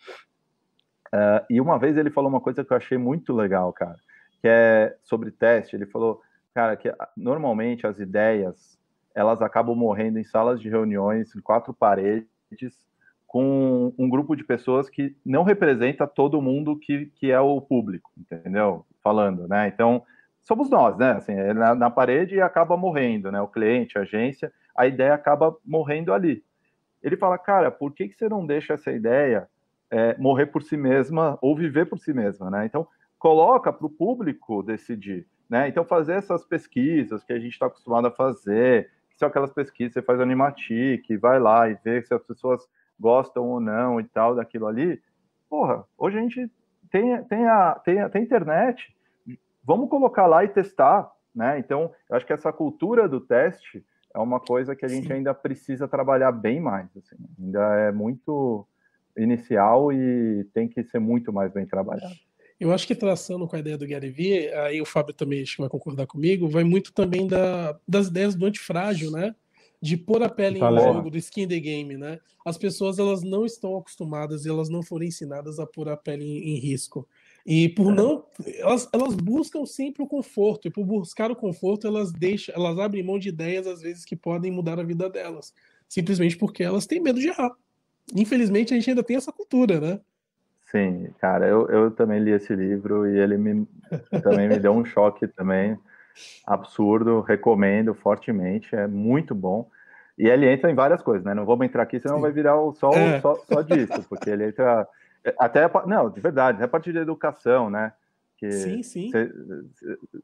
Speaker 2: Uh, e uma vez ele falou uma coisa que eu achei muito legal, cara, que é sobre teste. Ele falou, cara, que ah, normalmente as ideias elas acabam morrendo em salas de reuniões, em quatro paredes, com um grupo de pessoas que não representa todo mundo que, que é o público, entendeu? Falando, né? Então, somos nós, né? Assim, é na, na, parede e acaba morrendo, né? O cliente, a agência, a ideia acaba morrendo ali. Ele fala, cara, por que, que você não deixa essa ideia é, morrer por si mesma ou viver por si mesma, né? Então, coloca para o público decidir, né? Então, fazer essas pesquisas que a gente está acostumado a fazer, que são aquelas pesquisas, você faz animatic, vai lá e vê se as pessoas gostam ou não e tal daquilo ali. Porra, hoje a gente tem, tem, a, tem, tem internet, vamos colocar lá e testar, né? Então, eu acho que essa cultura do teste é uma coisa que a gente Sim. ainda precisa trabalhar bem mais, assim. Ainda é muito inicial e tem que ser muito mais bem trabalhado.
Speaker 1: Eu acho que traçando com a ideia do Gary Vee, aí o Fábio também acho que vai concordar comigo, vai muito também da, das ideias do antifrágil, né? De pôr a pele em jogo, do skin the game, né? As pessoas elas não estão acostumadas e elas não foram ensinadas a pôr a pele em, em risco. E por é. não. Elas, elas buscam sempre o conforto, e por buscar o conforto, elas deixam, elas abrem mão de ideias, às vezes, que podem mudar a vida delas. Simplesmente porque elas têm medo de errar. Infelizmente, a gente ainda tem essa cultura, né?
Speaker 2: Sim, cara, eu, eu também li esse livro e ele me, também me deu um choque também absurdo, recomendo fortemente, é muito bom. E ele entra em várias coisas, né? Não vamos entrar aqui, senão Sim. vai virar só, é. só, só disso, porque ele entra até, não, de verdade, é a partir da educação, né? Que sim, sim. Cê,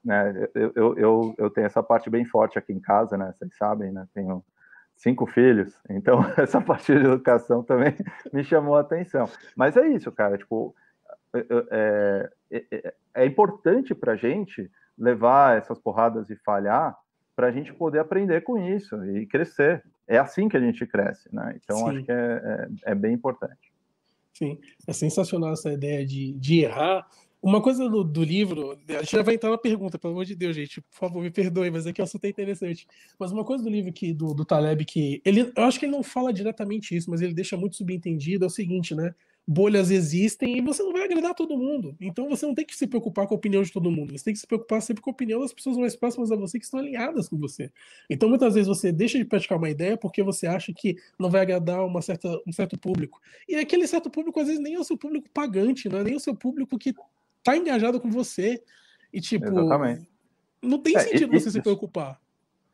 Speaker 2: né, eu, eu, eu tenho essa parte bem forte aqui em casa, né? Vocês sabem, né? Tenho cinco filhos, então essa parte de educação também me chamou a atenção. Mas é isso, cara, tipo, é, é, é, é importante para gente levar essas porradas e falhar para a gente poder aprender com isso e crescer. É assim que a gente cresce, né? Então, Sim. acho que é, é, é bem
Speaker 1: importante. Sim, é sensacional essa ideia de, de errar. Uma coisa do, do, livro, a gente já vai entrar na pergunta, pelo amor de Deus, gente, por favor, me perdoe, mas é que o assunto é interessante. Mas uma coisa do livro que, do, do Taleb que ele, eu acho que ele não fala diretamente isso, mas ele deixa muito subentendido, é o seguinte, né? bolhas existem e você não vai agradar todo mundo. Então você não tem que se preocupar com a opinião de todo mundo. Você tem que se preocupar sempre com a opinião das pessoas mais próximas a você que estão alinhadas com você. Então muitas vezes você deixa de praticar uma ideia porque você acha que não vai agradar uma certa, um certo público. E aquele certo público às vezes nem é o seu público pagante, não é nem o seu público que está engajado com você. E tipo, Exatamente. não tem é, sentido isso, você se preocupar.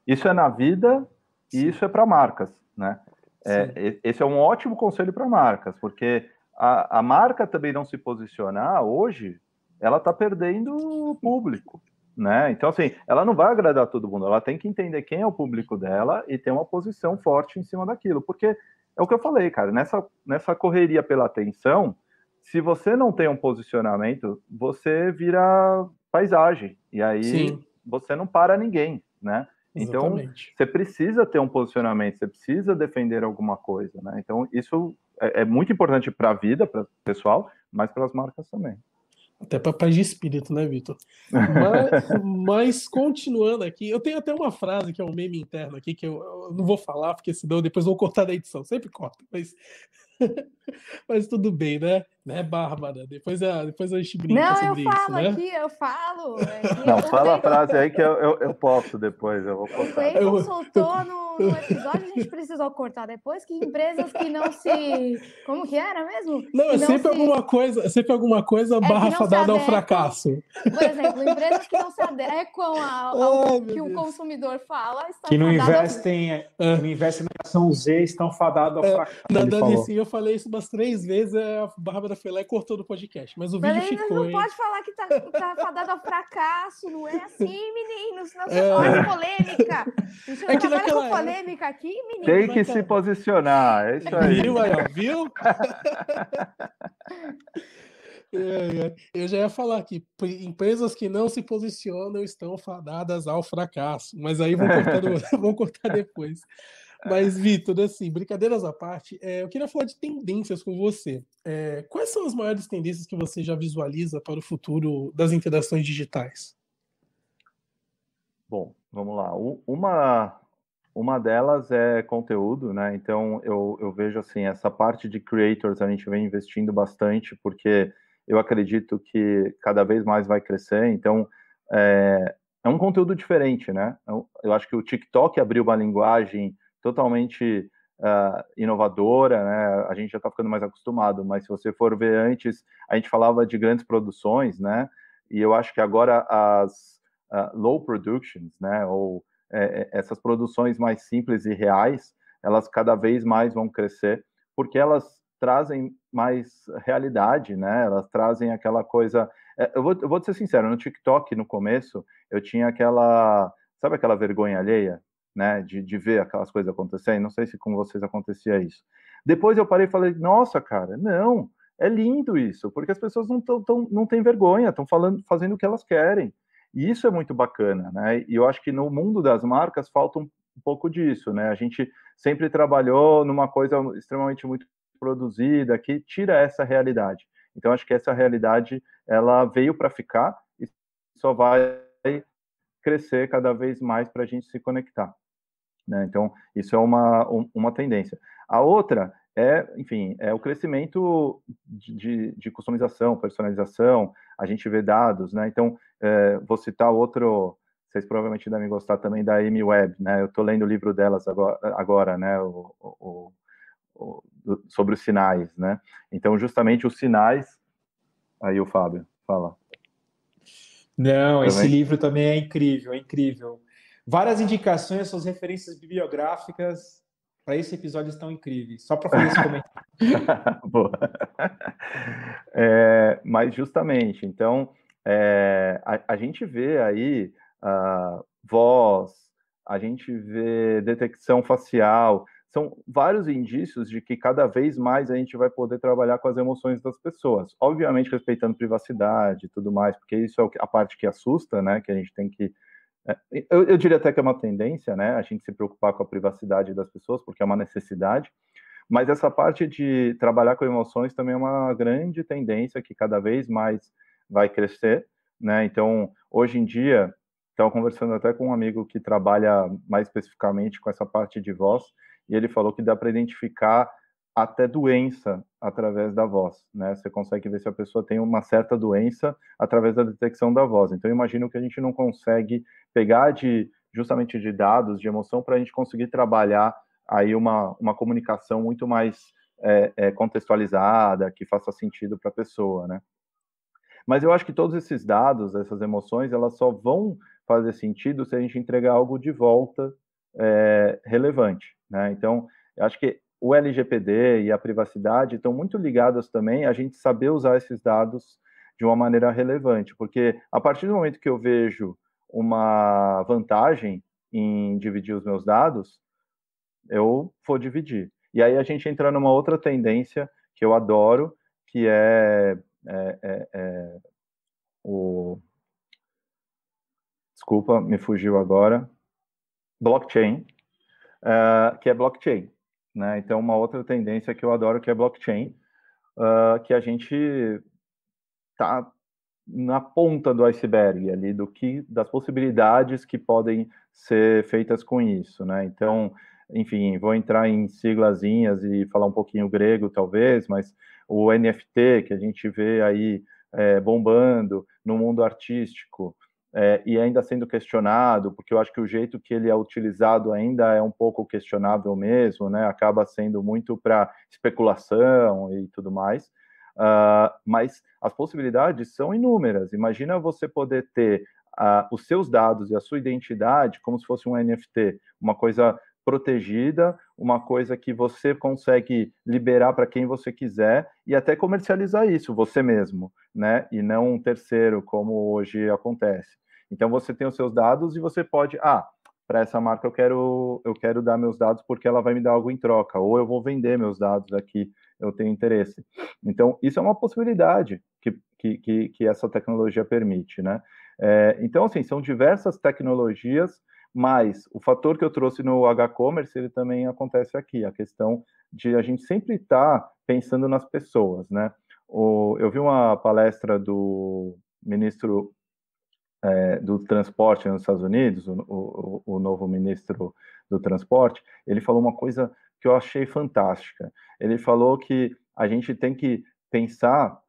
Speaker 1: Isso é
Speaker 2: na vida e Sim. isso é para marcas, né? É, esse é um ótimo conselho para marcas, porque a, a marca também não se posicionar hoje, ela está perdendo o público. Né? Então, assim, ela não vai agradar todo mundo, ela tem que entender quem é o público dela e ter uma posição forte em cima daquilo, porque é o que eu falei, cara, nessa, nessa correria pela atenção, se você não tem um posicionamento, você vira paisagem, e aí Sim. você não para ninguém, né? Então, você precisa ter um posicionamento, você precisa defender alguma coisa, né? Então, isso é,
Speaker 1: é, muito importante
Speaker 2: para a vida, para o pessoal, mas para as marcas
Speaker 1: também. Até para paz de espírito, né, Vitor? Mas, mas, continuando aqui, eu tenho até uma frase que é um meme interno aqui, que eu, eu não vou falar, porque senão depois vou cortar da edição. Sempre corto, mas Mas tudo bem, né? Né, Bárbara? Depois a, depois a gente brinca não, sobre isso, Não, eu falo né?
Speaker 4: aqui, eu falo. Aqui, é não, eu fala a frase aí que eu, eu,
Speaker 2: eu posso depois, eu vou cortar. O Cleiton eu...
Speaker 4: soltou no, no, episódio, a gente precisou cortar depois, que empresas que não se... Como que era mesmo? Não, é sempre se...
Speaker 1: alguma coisa, é sempre alguma coisa é barra fadada ao fracasso.
Speaker 4: Por exemplo, empresas que não se adequam ao, oh, que o consumidor fala Que
Speaker 3: não investem, ao... não é. investem na ação Z estão fadadas ao fracasso. Nada disso,
Speaker 1: eu falei isso umas três vezes é, a Bárbara foi lá e cortou do podcast, mas o mas vídeo ficou. Não hein? pode falar que tá,
Speaker 4: tá fadado ao fracasso, não é assim, meninos. Não é. se faz polêmica. é que naquela era... polêmica aqui, menino. Tem que se
Speaker 1: posicionar, é isso aí. Viu, aí, ó, viu? É, eu já ia falar que empresas que não se posicionam estão fadadas ao fracasso, mas aí vão cortar, vão cortar depois. Mas, Vitor, assim, brincadeiras à parte, é, eu queria falar de tendências com você. É, quais são as maiores tendências que você já visualiza para o futuro das interações digitais?
Speaker 2: Bom, vamos lá. uma, uma delas é conteúdo, né? Então, eu, eu vejo, assim, essa parte de creators a gente vem investindo bastante, porque eu acredito que cada vez mais vai crescer. Então, é, é um conteúdo diferente, né? Eu, eu acho que o TikTok abriu uma linguagem totalmente uh, inovadora, né? A gente já está ficando mais acostumado, mas se você for ver antes, a gente falava de grandes produções, né? E eu acho que agora as uh, low productions, né? Ou é, é, essas produções mais simples e reais, elas cada vez mais vão crescer, porque elas trazem mais realidade, né? Elas trazem aquela coisa. É, eu vou, eu vou ser sincero, no TikTok, no começo, eu tinha aquela. Sabe aquela vergonha alheia? né, de, de ver aquelas coisas acontecendo. Não sei se com vocês acontecia isso. Depois eu parei e falei, nossa, cara, não, é lindo isso, porque as pessoas não, tão, tão não têm vergonha, estão fazendo o que elas querem. E isso é muito bacana, né? E eu acho que no mundo das marcas falta um pouco disso, né? A gente sempre trabalhou numa coisa extremamente muito produzida que tira essa realidade. Então acho que essa realidade ela veio para ficar e só vai crescer cada vez mais para a gente se conectar. Né? Então, isso é uma, uma tendência. A outra é, enfim, é o crescimento de, de customização, personalização, a gente vê dados, né? Então, é, vou citar outro, vocês provavelmente devem gostar também da Amy Webb, né? Eu estou lendo o livro delas agora, agora né? O, o, o, sobre os sinais, né? Então, justamente os sinais. Aí o Fábio, fala.
Speaker 3: Não, também. esse livro também é incrível, é incrível várias indicações, suas referências bibliográficas para esse episódio estão incríveis. Só para fazer esse
Speaker 2: comentário. Boa. É, mas justamente, então, é, a, a, gente vê aí voz, a gente vê detecção facial, são vários indícios de que cada vez mais a gente vai poder trabalhar com as emoções das pessoas. Obviamente respeitando privacidade e tudo mais, porque isso é a parte que assusta, né? Que a gente tem que é, eu, eu, diria até que é uma tendência, né? A gente se preocupar com a privacidade das pessoas, porque é uma necessidade. Mas essa parte de trabalhar com emoções também é uma grande tendência que cada vez mais vai crescer, né? Então, hoje em dia, estava conversando até com um amigo que trabalha mais especificamente com essa parte de voz, e ele falou que dá para identificar até doença através da voz, né? Você consegue ver se a pessoa tem uma certa doença através da detecção da voz. Então, imagino que a gente não consegue pegar de justamente de dados, de emoção, para a gente conseguir trabalhar aí uma, uma comunicação muito mais é, é, contextualizada, que faça sentido para a pessoa, né? Mas eu acho que todos esses dados, essas emoções, elas só vão fazer sentido se a gente entregar algo de volta é, relevante, né? Então, eu acho que o LGPD e a privacidade estão muito ligadas também a gente saber usar esses dados de uma maneira relevante, porque a partir do momento que eu vejo uma vantagem em dividir os meus dados, eu vou dividir. E aí a gente entra numa outra tendência que eu adoro, que é, é, é, é o. Desculpa, me fugiu agora. Blockchain, eh, que é blockchain. Né? Então, uma outra tendência que eu adoro que é blockchain, uh, que a gente está na ponta do iceberg ali do que das possibilidades que podem ser feitas com isso, né? Então, enfim, vou entrar em siglazinhas e falar um pouquinho grego talvez, mas o NFT que a gente vê aí é, bombando no mundo artístico, é, e ainda sendo questionado, porque eu acho que o jeito que ele é utilizado ainda é um pouco questionável mesmo, né? Acaba sendo muito para especulação e tudo mais. Uh, mas as possibilidades são inúmeras. Imagina você poder ter uh, os seus dados e a sua identidade como se fosse um NFT, uma coisa protegida, uma coisa que você consegue liberar para quem você quiser e até comercializar isso você mesmo, né? E não um terceiro, como hoje acontece. Então você tem os seus dados e você pode, ah, para essa marca eu quero eu quero dar meus dados porque ela vai me dar algo em troca, ou eu vou vender meus dados aqui, eu tenho interesse. Então isso é uma possibilidade que que, que, que essa tecnologia permite, né? É, então assim são diversas tecnologias mas o fator que eu trouxe no H-Commerce, ele também acontece aqui, a questão de a gente sempre estar tá pensando nas pessoas, né? O, eu vi uma palestra do ministro é, do transporte nos Estados Unidos, o, o, o novo ministro do transporte, ele falou uma coisa que eu achei fantástica. Ele falou que a gente tem que pensar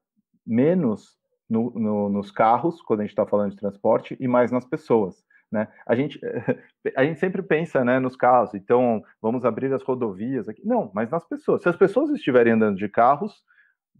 Speaker 2: menos no, no, nos carros, quando a gente está falando de transporte, e mais nas pessoas. Né? A, gente, a gente sempre pensa né, nos carros, então vamos abrir as rodovias aqui. Não, mas nas pessoas. Se as pessoas estiverem andando de carros,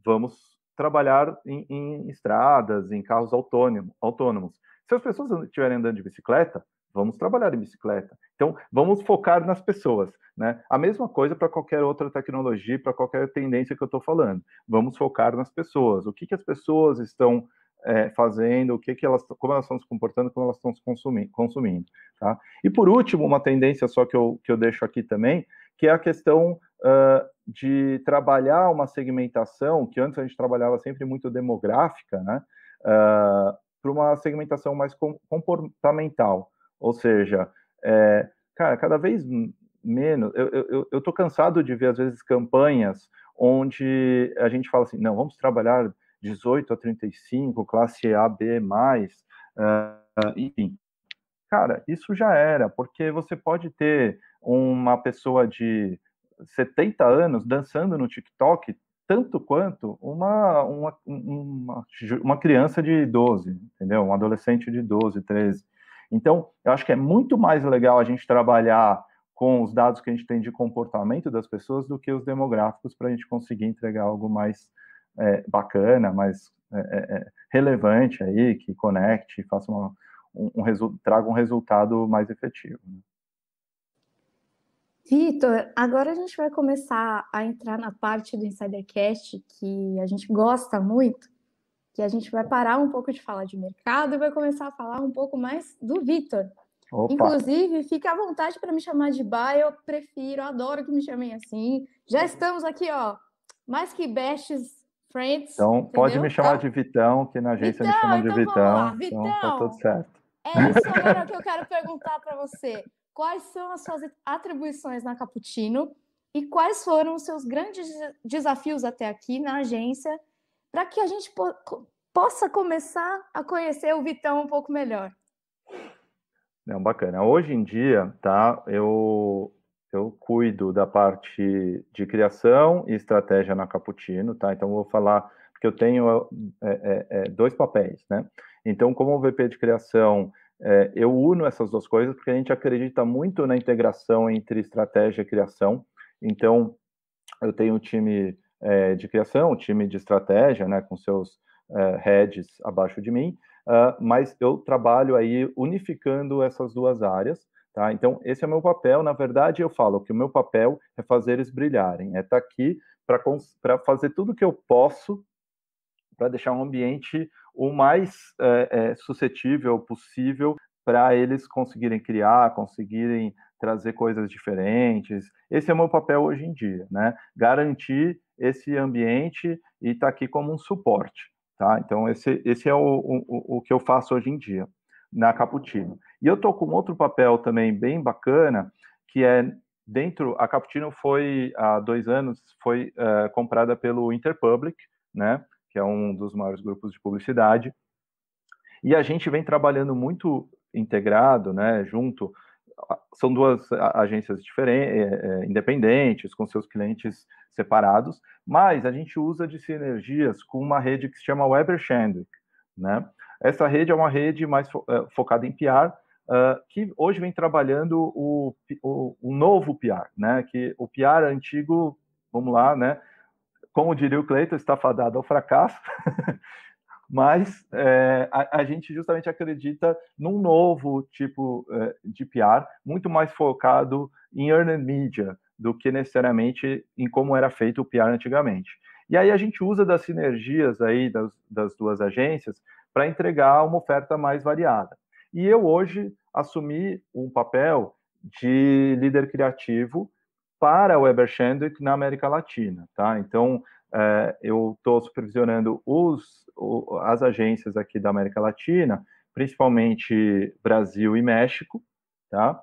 Speaker 2: vamos trabalhar em, em estradas, em carros autônomo, autônomos. Se as pessoas estiverem andando de bicicleta, vamos trabalhar em bicicleta. Então, vamos focar nas pessoas, né? A mesma coisa para qualquer outra tecnologia, para qualquer tendência que eu estou falando. Vamos focar nas pessoas. O que, que as pessoas estão é, fazendo, o que, que elas, como elas estão se comportando, como elas estão se consumindo, consumindo tá? E por último, uma tendência só que eu, que eu deixo aqui também, que é a questão uh, de trabalhar uma segmentação que antes a gente trabalhava sempre muito demográfica, né? Uh, para uma segmentação mais comportamental. Ou seja, é, cara, cada vez menos. Eu, estou eu tô cansado de ver, às vezes, campanhas onde a gente fala assim: não, vamos trabalhar 18 a 35, classe A, B, mais, uh, enfim. Cara, isso já era, porque você pode ter uma pessoa de 70 anos dançando no TikTok tanto quanto uma, uma, uma, uma criança de 12, entendeu? Um adolescente de 12, 13. Então, eu acho que é muito mais legal a gente trabalhar com os dados que a gente tem de comportamento das pessoas do que os demográficos para a gente conseguir entregar algo mais é, bacana, mais é, é, é relevante aí, que conecte, faça uma, um, um, traga um resultado mais efetivo. Né?
Speaker 4: Vitor, agora a gente vai começar a entrar na parte do Insidercast que a gente gosta muito, que a gente vai parar um pouco de falar de mercado e vai começar a falar um pouco mais do Vitor. Inclusive, fica à vontade para me chamar de Ba, eu prefiro, adoro que me chamem assim. Já estamos aqui, ó, mais que bestes friends. Então, entendeu? pode me chamar
Speaker 2: então, de Vitão, que na agência Vitão, me chamam então de Vitão. Lá, Vitão. Então, tá tudo certo. É isso agora é
Speaker 4: que eu quero perguntar para você quais são as suas atribuições na Cappuccino e quais foram os seus grandes desafios até aqui na agência, para que a gente po possa começar a conhecer o Vitão um pouco melhor.
Speaker 2: Não, bacana. Hoje em dia, tá? Eu eu cuido da parte de criação e estratégia na Cappuccino, tá? Então vou falar porque eu tenho é, é, é dois papéis, né? Então como VP de criação é, eu uno essas duas coisas porque a gente acredita muito na integração entre estratégia e criação. Então, eu tenho um time é, de criação, um time de estratégia, né, com seus é, heads abaixo de mim, uh, mas eu trabalho aí unificando essas duas áreas. Tá? Então, esse é o meu papel. Na verdade, eu falo que o meu papel é fazer eles brilharem, é estar tá aqui para fazer tudo o que eu posso para deixar um ambiente o mais é, é, suscetível possível para eles conseguirem criar, conseguirem trazer coisas diferentes. Esse é o meu papel hoje em dia, né? Garantir esse ambiente e estar tá aqui como um suporte, tá? Então, esse, esse é o, o, o que eu faço hoje em dia na Caputino. E eu estou com outro papel também bem bacana, que é dentro... A Caputino foi, há dois anos, foi uh, comprada pelo Interpublic, né? que é um dos maiores grupos de publicidade. E a gente vem trabalhando muito integrado, né, junto. São duas agências diferentes, é, é, independentes, com seus clientes separados, mas a gente usa de sinergias com uma rede que se chama Weber Shandwick, né? Essa rede é uma rede mais fo é, focada em PR, uh, ah, que hoje vem trabalhando o, o, o, novo PR, né? Que o PR antigo, vamos lá, né? como diria o Cleiton, está fadado ao fracasso, mas é, a, a, gente justamente acredita num novo tipo é, de PR, muito mais focado em earned media do que necessariamente em como era feito o PR antigamente. E aí a gente usa das sinergias aí das, das duas agências para entregar uma oferta mais variada. E eu hoje assumi um papel de líder criativo para Weber Shandwick na América Latina, tá? Então, é, eu estou supervisionando os, o, as agências aqui da América Latina, principalmente Brasil e México, tá?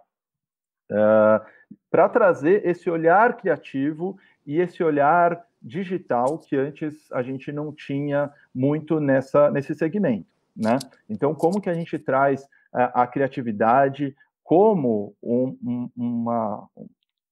Speaker 2: É, para trazer esse olhar criativo e esse olhar digital que antes a gente não tinha muito nessa, nesse segmento, né? Então, como que a gente traz a, é, a criatividade como um, um, uma,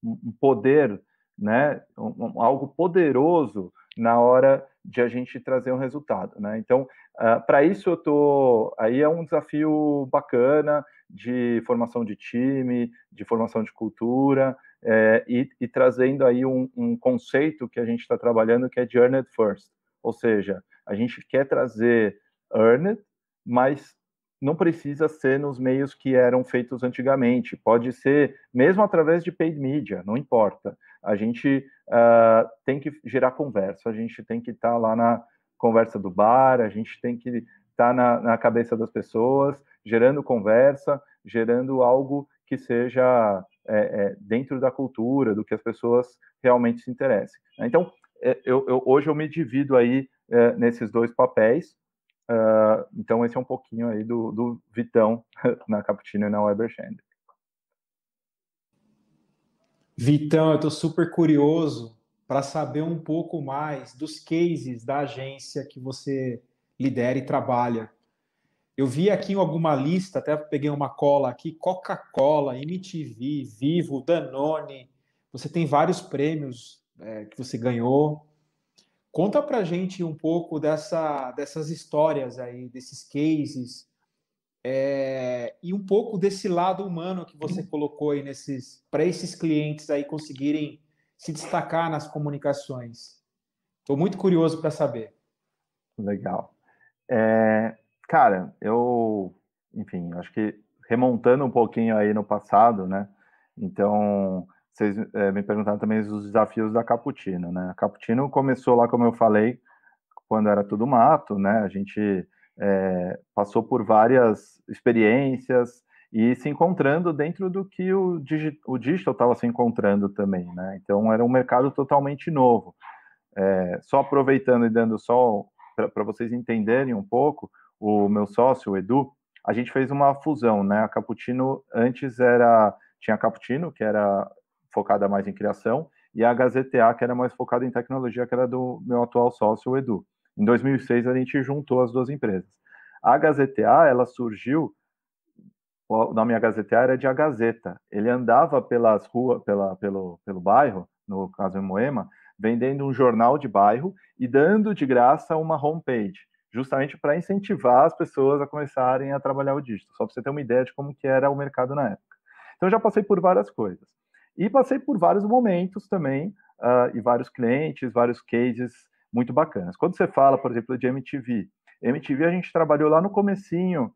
Speaker 2: um poder, né, um, algo poderoso na hora de a gente trazer um resultado, né? Então, uh, ah, para isso eu tô aí é um desafio bacana de formação de time, de formação de cultura é, e, e, trazendo aí um, um conceito que a gente está trabalhando que é de earned first, ou seja, a gente quer trazer earned, mas não precisa ser nos meios que eram feitos antigamente, pode ser mesmo através de paid media, não importa. A gente uh, tem que gerar conversa, a gente tem que estar tá lá na conversa do bar, a gente tem que estar tá na, na cabeça das pessoas, gerando conversa, gerando algo que seja é, é, dentro da cultura, do que as pessoas realmente se interessem. Então, é, eu, eu, hoje eu me divido aí é, nesses dois papéis, Uh, então esse é um pouquinho aí do, do Vitão na Cappuccino e na Weber Schenck.
Speaker 3: Vitão, eu estou super curioso para saber um pouco mais dos cases da agência que você lidera e trabalha. Eu vi aqui em alguma lista, até peguei uma cola aqui, Coca-Cola, MTV, Vivo, Danone. Você tem vários prêmios é, que você ganhou. Conta para gente um pouco dessa, dessas histórias aí, desses cases, é, e um pouco desse lado humano que você colocou aí nesses para esses clientes aí conseguirem se destacar nas comunicações. Estou muito curioso para saber.
Speaker 2: Legal. É, cara, eu, enfim, acho que remontando um pouquinho aí no passado, né? Então, vocês é, me perguntaram também os desafios da Caputino, né? A Caputino começou lá, como eu falei, quando era tudo mato, né? A gente é, passou por várias experiências e se encontrando dentro do que o, digi o digital estava se encontrando também, né? Então era um mercado totalmente novo. É, só aproveitando e dando só para vocês entenderem um pouco, o meu sócio, o Edu, a gente fez uma fusão, né? A Caputino antes era tinha a Caputino, que era focada mais em criação, e a HZTA, que era mais focada em tecnologia, que era do meu atual sócio, o Edu. Em 2006, a gente juntou as duas empresas. A HZTA, ela surgiu, o nome HZTA era de A Gazeta. Ele andava pelas ruas, pela, pelo, pelo bairro, no caso em Moema, vendendo um jornal de bairro e dando de graça uma homepage, justamente para incentivar as pessoas a começarem a trabalhar o dígito, só para você ter uma ideia de como que era o mercado na época. Então, já passei por várias coisas. E passei por vários momentos também, uh, e vários clientes, vários cases muito bacanas. Quando você fala, por exemplo, de MTV, MTV a gente trabalhou lá no comecinho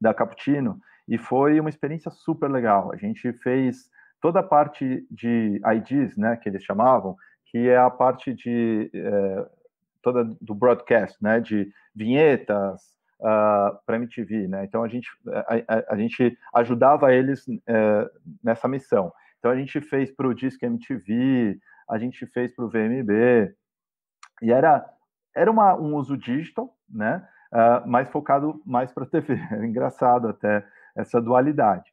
Speaker 2: da Cappuccino, e foi uma experiência super legal. A gente fez toda a parte de IDs, né, que eles chamavam, que é a parte de eh, toda do broadcast, né, de vinhetas uh, ah, para MTV, né. Então a gente a, a, a gente ajudava eles eh, nessa missão. Então a gente fez para o Disque MTV, a gente fez para o VMB, e era, era uma, um uso digital, né? Uh, mas focado mais para a TV. Era engraçado até essa dualidade.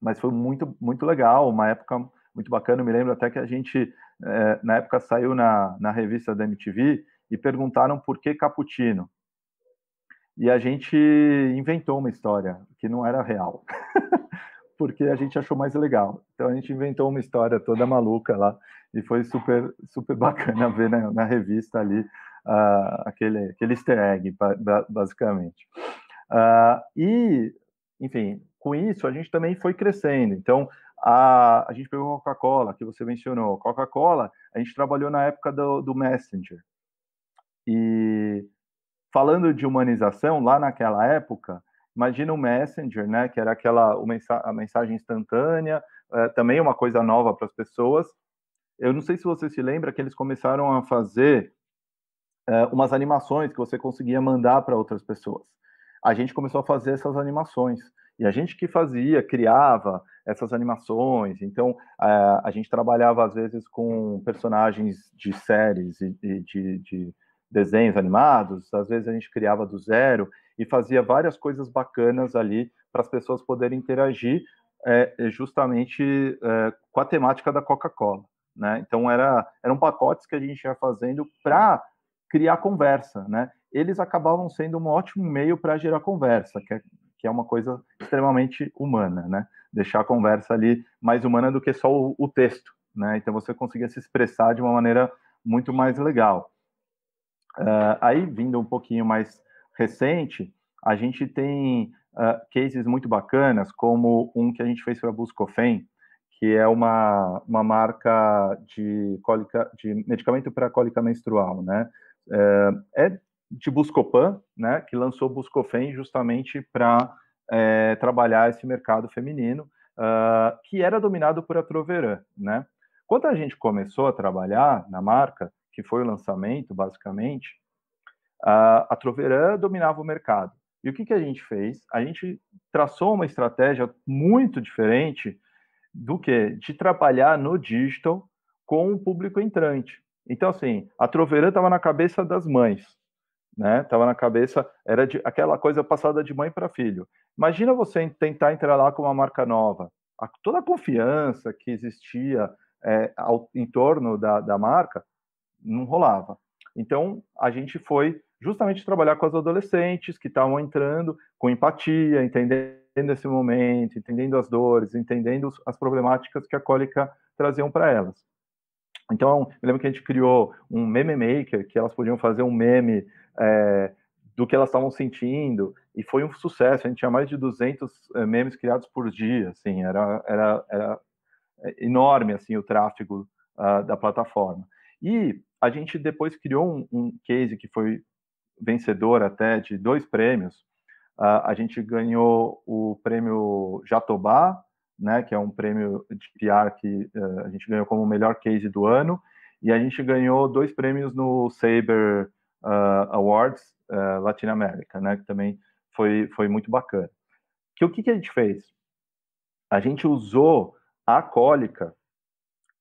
Speaker 2: Mas foi muito, muito legal, uma época muito bacana. Eu me lembro até que a gente, eh, na época, saiu na, na revista da MTV e perguntaram por que Cappuccino. E a gente inventou uma história que não era real. porque a gente achou mais legal. Então a gente inventou uma história toda maluca lá e foi super super bacana ver na, na revista ali uh, aquele aquele Easter egg basicamente. Uh, e enfim, com isso a gente também foi crescendo. Então a, a gente pegou Coca-Cola que você mencionou. Coca-Cola a gente trabalhou na época do, do Messenger e falando de humanização lá naquela época Imagina o Messenger, né, que era aquela mensa a mensagem instantânea, é, também uma coisa nova para as pessoas. Eu não sei se você se lembra que eles começaram a fazer é, umas animações que você conseguia mandar para outras pessoas. A gente começou a fazer essas animações. E a gente que fazia, criava essas animações. Então, a, eh, a gente trabalhava, às vezes, com personagens de séries e, de, de, de desenhos animados. Às vezes, a gente criava do zero e fazia várias coisas bacanas ali para as pessoas poderem interagir é, é, justamente é, com a temática da Coca-Cola. Né? Então, era, eram pacotes que a gente ia fazendo para criar conversa. Né? Eles acabavam sendo um ótimo meio para gerar conversa, que é, que é uma coisa extremamente humana. Né? Deixar a conversa ali mais humana do que só o, o texto. Né? Então, você conseguia se expressar de uma maneira muito mais legal. Uh, aí, vindo um pouquinho mais recente, a gente tem uh, cases muito bacanas, como um que a gente fez para a Buscofem, que é uma, uma marca de, cólica, de medicamento para cólica menstrual, né? É, é de Buscopan, né? Que lançou Buscofem justamente para é, trabalhar esse mercado feminino, uh, que era dominado por Atroveran, né? Quando a gente começou a trabalhar na marca, que foi o lançamento, basicamente, a Troveran dominava o mercado. E o que, que a gente fez? A gente traçou uma estratégia muito diferente do que de trabalhar no digital com o público entrante. Então, assim, a Troveran estava na cabeça das mães, né? Tava na cabeça, era de, aquela coisa passada de mãe para filho. Imagina você tentar entrar lá com uma marca nova. A, toda a confiança que existia é, ao, em torno da, da marca não rolava. Então, a gente foi justamente trabalhar com as adolescentes que estavam entrando com empatia, entendendo esse momento, entendendo as dores, entendendo as problemáticas que a cólica traziam para elas. Então, eu lembro que a gente criou um meme maker, que elas podiam fazer um meme é, do que elas estavam sentindo, e foi um sucesso. A gente tinha mais de 200 eh, memes criados por dia, assim, era, era, era eh, enorme assim o tráfego uh, da plataforma. E a gente depois criou um, um case que foi vencedor até de dois prêmios. a gente ganhou o prêmio Jatobá, né, que é um prêmio de PR que eh, a gente ganhou como melhor case do ano, e a gente ganhou dois prêmios no Saber uh, eh, Awards uh, eh, Latinoamérica, né, que também foi, foi muito bacana. Que o que, que a gente fez? A gente usou a cólica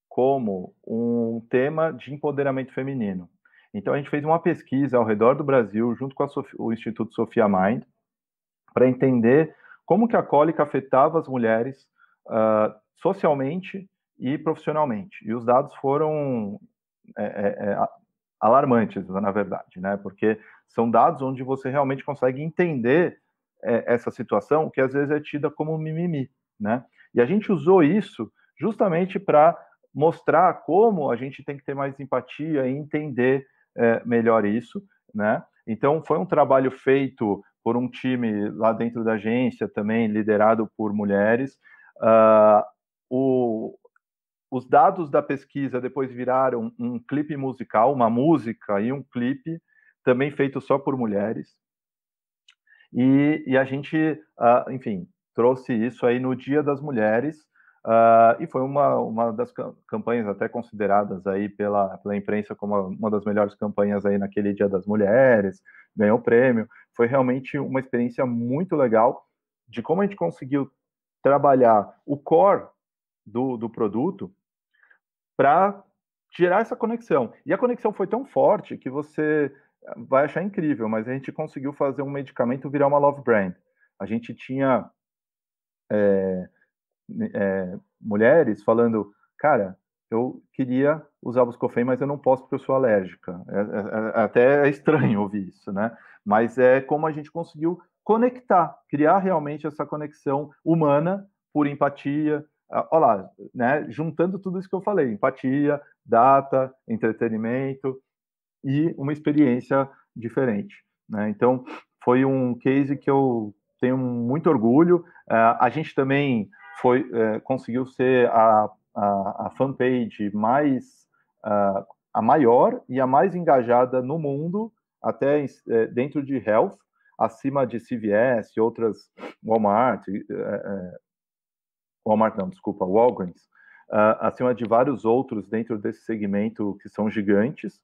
Speaker 2: como um tema de empoderamento feminino. Então a gente fez uma pesquisa ao redor do Brasil, junto com o Instituto Sofia Mind, para entender como que a cólica afetava as mulheres uh, socialmente e profissionalmente. E os dados foram é, é, é alarmantes, na verdade, né? Porque são dados onde você realmente consegue entender é, essa situação que às vezes é tida como mimimi, né? E a gente usou isso justamente para mostrar como a gente tem que ter mais empatia e entender é, melhor isso, né? Então foi um trabalho feito por um time lá dentro da agência também liderado por mulheres. Uh, o, os dados da pesquisa depois viraram um clipe musical, uma música e um clipe também feito só por mulheres. E, e a gente, uh, enfim, trouxe isso aí no Dia das Mulheres Uh, e foi uma, uma das campanhas até consideradas aí pela, pela imprensa como uma das melhores campanhas aí naquele Dia das Mulheres, ganhou prêmio. Foi realmente uma experiência muito legal de como a gente conseguiu trabalhar o core do, do produto para gerar essa conexão. E a conexão foi tão forte que você vai achar incrível, mas a gente conseguiu fazer um medicamento virar uma love brand. A gente tinha é, né, é, mulheres falando, cara, eu queria usar buscofem, mas eu não posso porque eu sou alérgica. É é, é, é, até é estranho ouvir isso, né? Mas é como a gente conseguiu conectar, criar realmente essa conexão humana por empatia. Ah, olha lá, né? Juntando tudo isso que eu falei, empatia, data, entretenimento e uma experiência diferente. Né? Então, foi um case que eu tenho muito orgulho. Uh, a gente também foi é, conseguiu ser a, a, a fanpage mais a, a maior e a mais engajada no mundo até é, dentro de health acima de CVS e outras Walmart é, é, Walmart não desculpa Walgreens acima de vários outros dentro desse segmento que são gigantes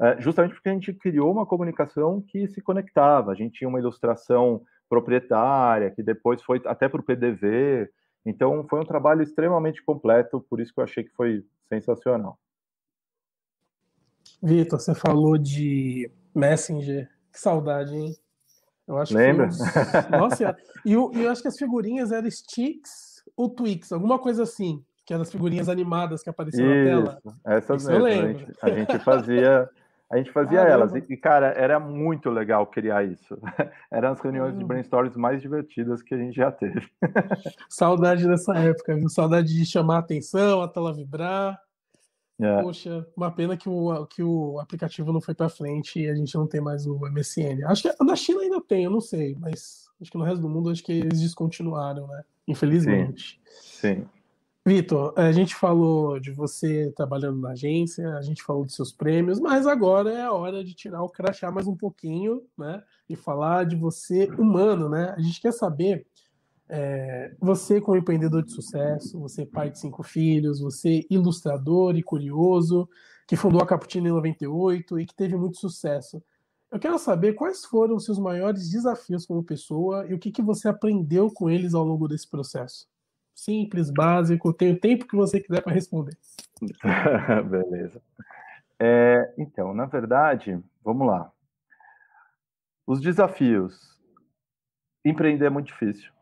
Speaker 2: é, justamente porque a gente criou uma comunicação que se conectava a gente tinha uma ilustração proprietária que depois foi até para o PDV então, foi um trabalho extremamente completo, por isso que eu achei que foi sensacional.
Speaker 1: Vitor, você falou de Messenger. Que saudade, hein? Eu acho Lembra? Que Nossa, e eu, eu, acho que as figurinhas eram Sticks ou Twix, alguma coisa assim, que eram as figurinhas animadas que apareciam Isso, na tela. Essas Isso mesmo, eu lembro. A gente, a gente
Speaker 2: fazia a gente fazia Caramba. elas. E, cara, era muito legal criar isso. Eram as reuniões hum. de brainstorms mais divertidas que a gente já teve.
Speaker 1: Saudade dessa época, viu? Saudade de chamar a atenção, a tela vibrar. É. Poxa, uma pena que o, que o aplicativo não foi para frente e a gente não tem mais o MSN. Acho que na China ainda tem, eu não sei, mas acho que no resto do mundo acho que eles descontinuaram, né? Infelizmente. Sim. Sim. Vitor, a gente falou de você trabalhando na agência, a gente falou de seus prêmios, mas agora é a hora de tirar o crachá mais um pouquinho, né? E falar de você humano, né? A gente quer saber, é, você como empreendedor de sucesso, você pai de cinco filhos, você ilustrador e curioso, que fundou a Caputina em 98 e que teve muito sucesso. Eu quero saber quais foram os seus maiores desafios como pessoa e o que, que você aprendeu com eles ao longo desse processo simples, básico. Tem o tempo que você quiser para responder.
Speaker 2: Beleza. É, então, na verdade, vamos lá. Os desafios. Empreender é muito difícil.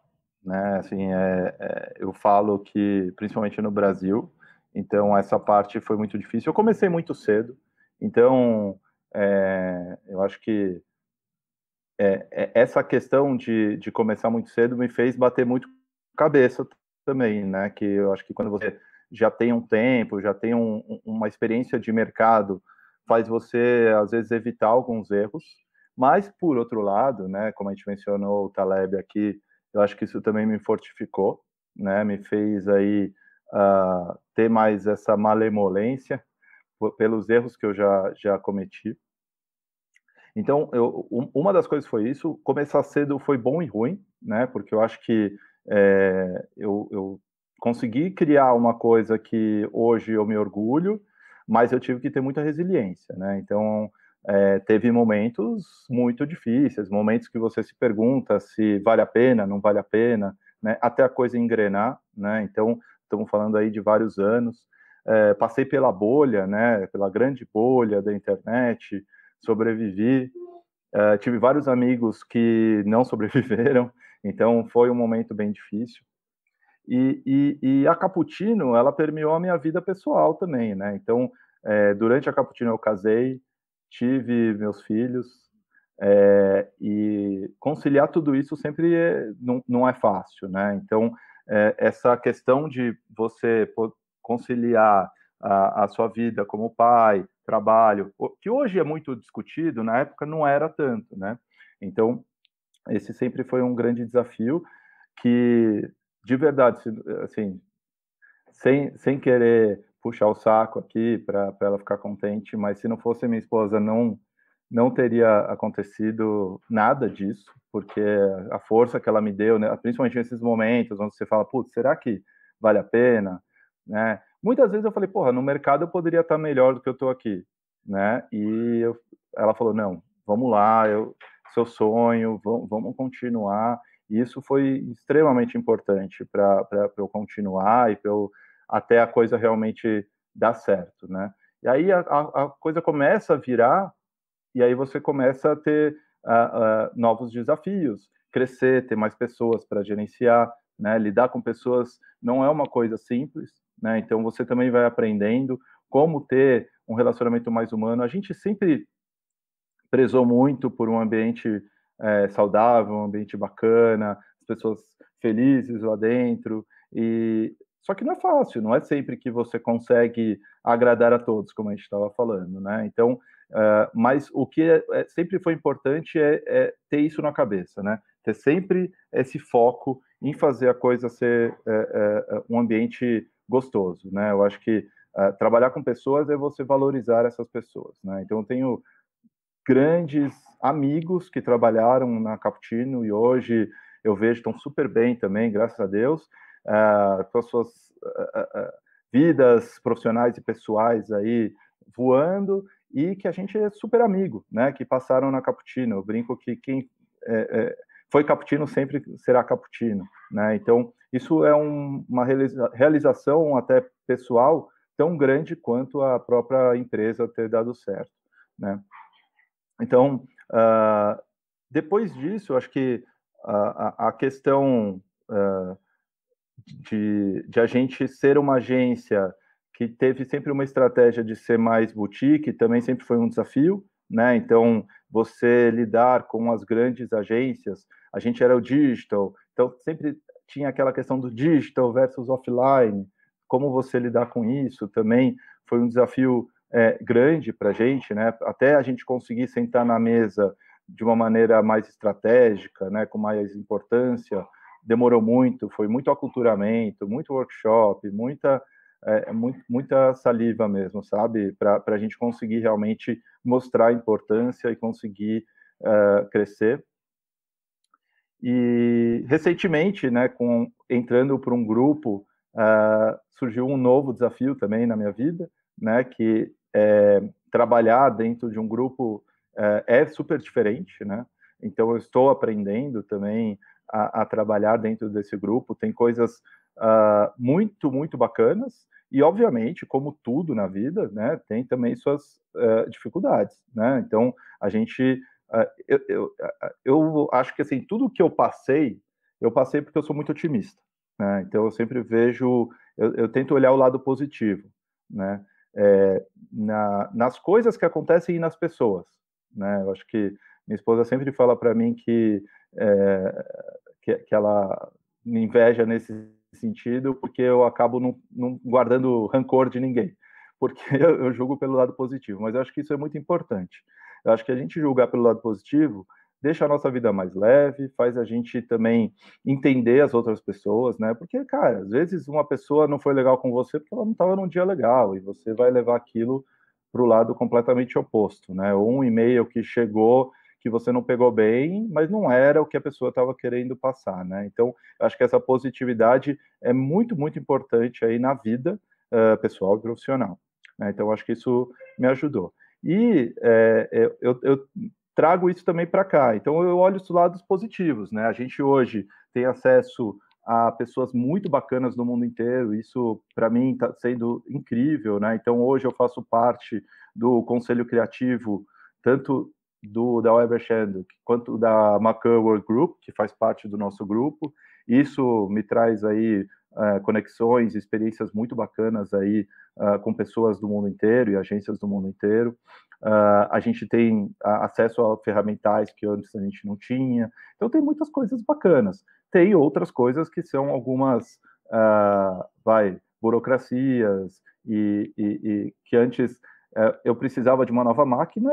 Speaker 2: Né? Assim, é, é, eu falo que, principalmente no Brasil, então essa parte foi muito difícil. Eu comecei muito cedo, então é, eu acho que é, é, essa questão de, de começar muito cedo me fez bater muito cabeça também, né? Que eu acho que quando você já tem um tempo, já tem um, uma experiência de mercado, faz você às vezes evitar alguns erros. Mas por outro lado, né? Como a gente mencionou o Taleb aqui, eu acho que isso também me fortificou, né? Me fez aí uh, ter mais essa malemolência pelos erros que eu já já cometi. Então, eu, uma das coisas foi isso. Começar cedo foi bom e ruim, né? Porque eu acho que é, eu, eu consegui criar uma coisa que hoje eu me orgulho, mas eu tive que ter muita resiliência, né? Então, é, teve momentos muito difíceis, momentos que você se pergunta se vale a pena, não vale a pena, né? até a coisa engrenar, né? Então, estamos falando aí de vários anos. É, passei pela bolha, né? Pela grande bolha da internet, sobrevivi. É, tive vários amigos que não sobreviveram, então foi um momento bem difícil. E, e, e a Caputino, ela permeou a minha vida pessoal também, né? Então, é, durante a Caputino eu casei, tive meus filhos, é, e conciliar tudo isso sempre é, não, não é fácil, né? Então, é, essa questão de você conciliar a, a, sua vida como pai, trabalho, que hoje é muito discutido, na época não era tanto, né? Então, esse sempre foi um grande desafio que, de verdade, assim, sem, sem querer puxar o saco aqui para ela ficar contente, mas se não fosse minha esposa, não não teria acontecido nada disso, porque a força que ela me deu, né, principalmente nesses momentos onde você fala, putz, será que vale a pena, né? Muitas vezes eu falei, porra, no mercado eu poderia estar melhor do que eu estou aqui, né? E eu, ela falou, não, vamos lá, eu, seu sonho, vamos continuar. E isso foi extremamente importante para eu continuar e para eu até a coisa realmente dar certo, né? E aí a, a, coisa começa a virar e aí você começa a ter uh, uh, novos desafios, crescer, ter mais pessoas para gerenciar, né? Lidar com pessoas não é uma coisa simples, né? Então você também vai aprendendo como ter um relacionamento mais humano. A gente sempre prezou muito por um ambiente é, saudável, um ambiente bacana, as pessoas felizes lá dentro. E só que não é fácil, não é sempre que você consegue agradar a todos, como a gente estava falando, né? Então, uh, mas o que é, é, sempre foi importante é, é, ter isso na cabeça, né? Ter sempre esse foco em fazer a coisa ser é, é, um ambiente gostoso, né? Eu acho que uh, trabalhar com pessoas é você valorizar essas pessoas, né? Então, eu tenho grandes amigos que trabalharam na Cappuccino e hoje eu vejo estão super bem também, graças a Deus, uh, com as suas uh, uh, vidas profissionais e pessoais aí voando e que a gente é super amigo, né? Que passaram na Cappuccino. Eu brinco que quem é, é, foi Cappuccino sempre será Cappuccino, né? Então isso é um, uma realização até pessoal tão grande quanto a própria empresa ter dado certo, né? Então, uh, depois disso, eu acho que a, a questão uh, de, de a gente ser uma agência que teve sempre uma estratégia de ser mais boutique, também sempre foi um desafio, né? Então, você lidar com as grandes agências, a gente era o digital, então sempre tinha aquela questão do digital versus offline, como você lidar com isso também foi um desafio é, grande para a gente, né? Até a gente conseguir sentar na mesa de uma maneira mais estratégica, né? Com mais importância, demorou muito. Foi muito aculturamento, muito workshop, muita é, muita saliva mesmo, sabe? Para a gente conseguir realmente mostrar a importância e conseguir uh, crescer. E recentemente, né, com, entrando para um grupo, uh, surgiu um novo desafio também na minha vida, né, que é, trabalhar dentro de um grupo é, é, super diferente, né? Então eu estou aprendendo também a, a trabalhar dentro desse grupo. Tem coisas uh, muito, muito bacanas e, obviamente, como tudo na vida, né? Tem também suas uh, dificuldades, né? Então a gente, uh, eu, eu, ah, eu acho que assim tudo que eu passei, eu passei porque eu sou muito otimista. Né? Então eu sempre vejo, eu, eu tento olhar o lado positivo, né? é, na, nas coisas que acontecem e nas pessoas. Né? Eu acho que minha esposa sempre fala para mim que, é, que, que, ela me inveja nesse sentido, porque eu acabo não, não guardando rancor de ninguém, porque eu, eu julgo pelo lado positivo, mas eu acho que isso é muito importante. Eu acho que a gente julgar pelo lado positivo deixa a nossa vida mais leve, faz a gente também entender as outras pessoas, né? Porque, cara, às vezes uma pessoa não foi legal com você porque ela não estava num dia legal e você vai levar aquilo para o lado completamente oposto, né? Ou um e-mail que chegou que você não pegou bem, mas não era o que a pessoa estava querendo passar, né? Então, acho que essa positividade é muito, muito importante aí na vida uh, pessoal e profissional. Né? Então, acho que isso me ajudou. E é, eu, eu, trago isso também para cá. Então eu olho os lados positivos, né? A gente hoje tem acesso a pessoas muito bacanas do mundo inteiro. Isso para mim está sendo incrível, né? Então hoje eu faço parte do conselho criativo tanto do da Weber quanto da Macau Group, que faz parte do nosso grupo. Isso me traz aí eh, conexões, experiências muito bacanas aí uh, com pessoas do mundo inteiro e agências do mundo inteiro. Uh, a gente tem acesso a ferramentas que antes a gente não tinha. Então tem muitas coisas bacanas. Tem outras coisas que são algumas, vai, burocracias e, e, e que antes eu precisava de uma nova máquina,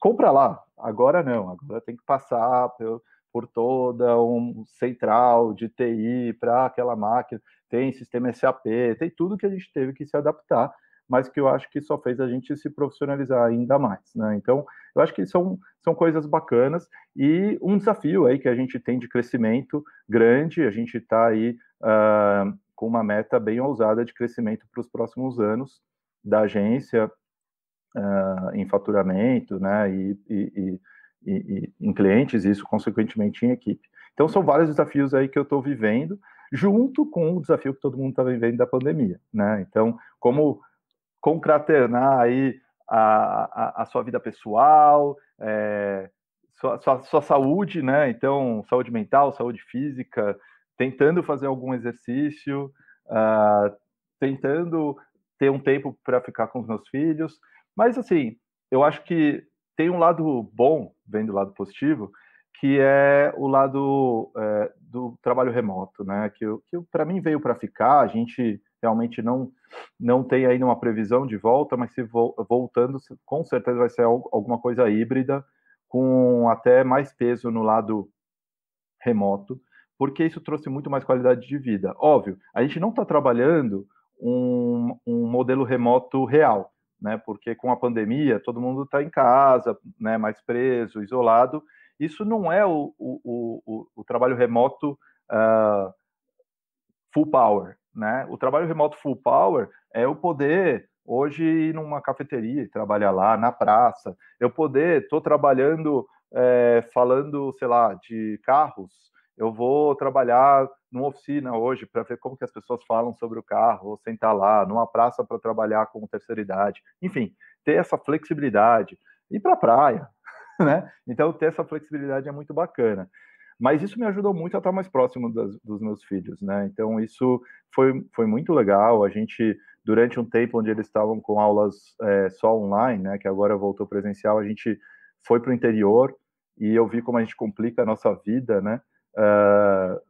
Speaker 2: compra lá. Agora não, agora tem que passar pelo, por toda um central de TI para aquela máquina, tem sistema SAP, tem tudo que a gente teve que se adaptar, mas que eu acho que só fez a gente se profissionalizar ainda mais, né? Então, eu acho que são, são coisas bacanas e um desafio aí que a gente tem de crescimento grande, a gente está aí uh, com uma meta bem ousada de crescimento para os próximos anos da agência uh, em faturamento, né? E, e, e e, e, em clientes, e isso, consequentemente, em equipe. Então, são vários desafios aí que eu estou vivendo, junto com o desafio que todo mundo está vivendo da pandemia, né? Então, como concraternar aí a, a, a sua vida pessoal, é, sua, sua, sua, saúde, né? Então, saúde mental, saúde física, tentando fazer algum exercício, uh, tentando ter um tempo para ficar com os meus filhos. Mas, assim, eu acho que tem um lado bom, vendo do lado positivo, que é o lado é, do trabalho remoto, né? Que, que para mim veio para ficar. A gente realmente não não tem ainda uma previsão de volta, mas se vo, voltando, com certeza vai ser alguma coisa híbrida, com até mais peso no lado remoto, porque isso trouxe muito mais qualidade de vida. Óbvio, a gente não está trabalhando um, um modelo remoto real né? Porque com a pandemia todo mundo está em casa, né? Mais preso, isolado. Isso não é o, o, o, o trabalho remoto uh, full power, né? O trabalho remoto full power é eu poder hoje ir numa cafeteria e trabalhar lá na praça, eu poder, estou trabalhando é, falando, sei lá, de carros eu vou trabalhar numa oficina hoje para ver como que as pessoas falam sobre o carro, ou sentar lá, numa praça para trabalhar com terceira idade. Enfim, ter essa flexibilidade, ir para a praia, né? Então, ter essa flexibilidade é muito bacana. Mas isso me ajudou muito a estar mais próximo das, dos meus filhos, né? Então, isso foi, foi muito legal. A gente, durante um tempo onde eles estavam com aulas é, só online, né? Que agora voltou presencial, a gente foi para o interior e eu vi como a gente complica a nossa vida, né? uh,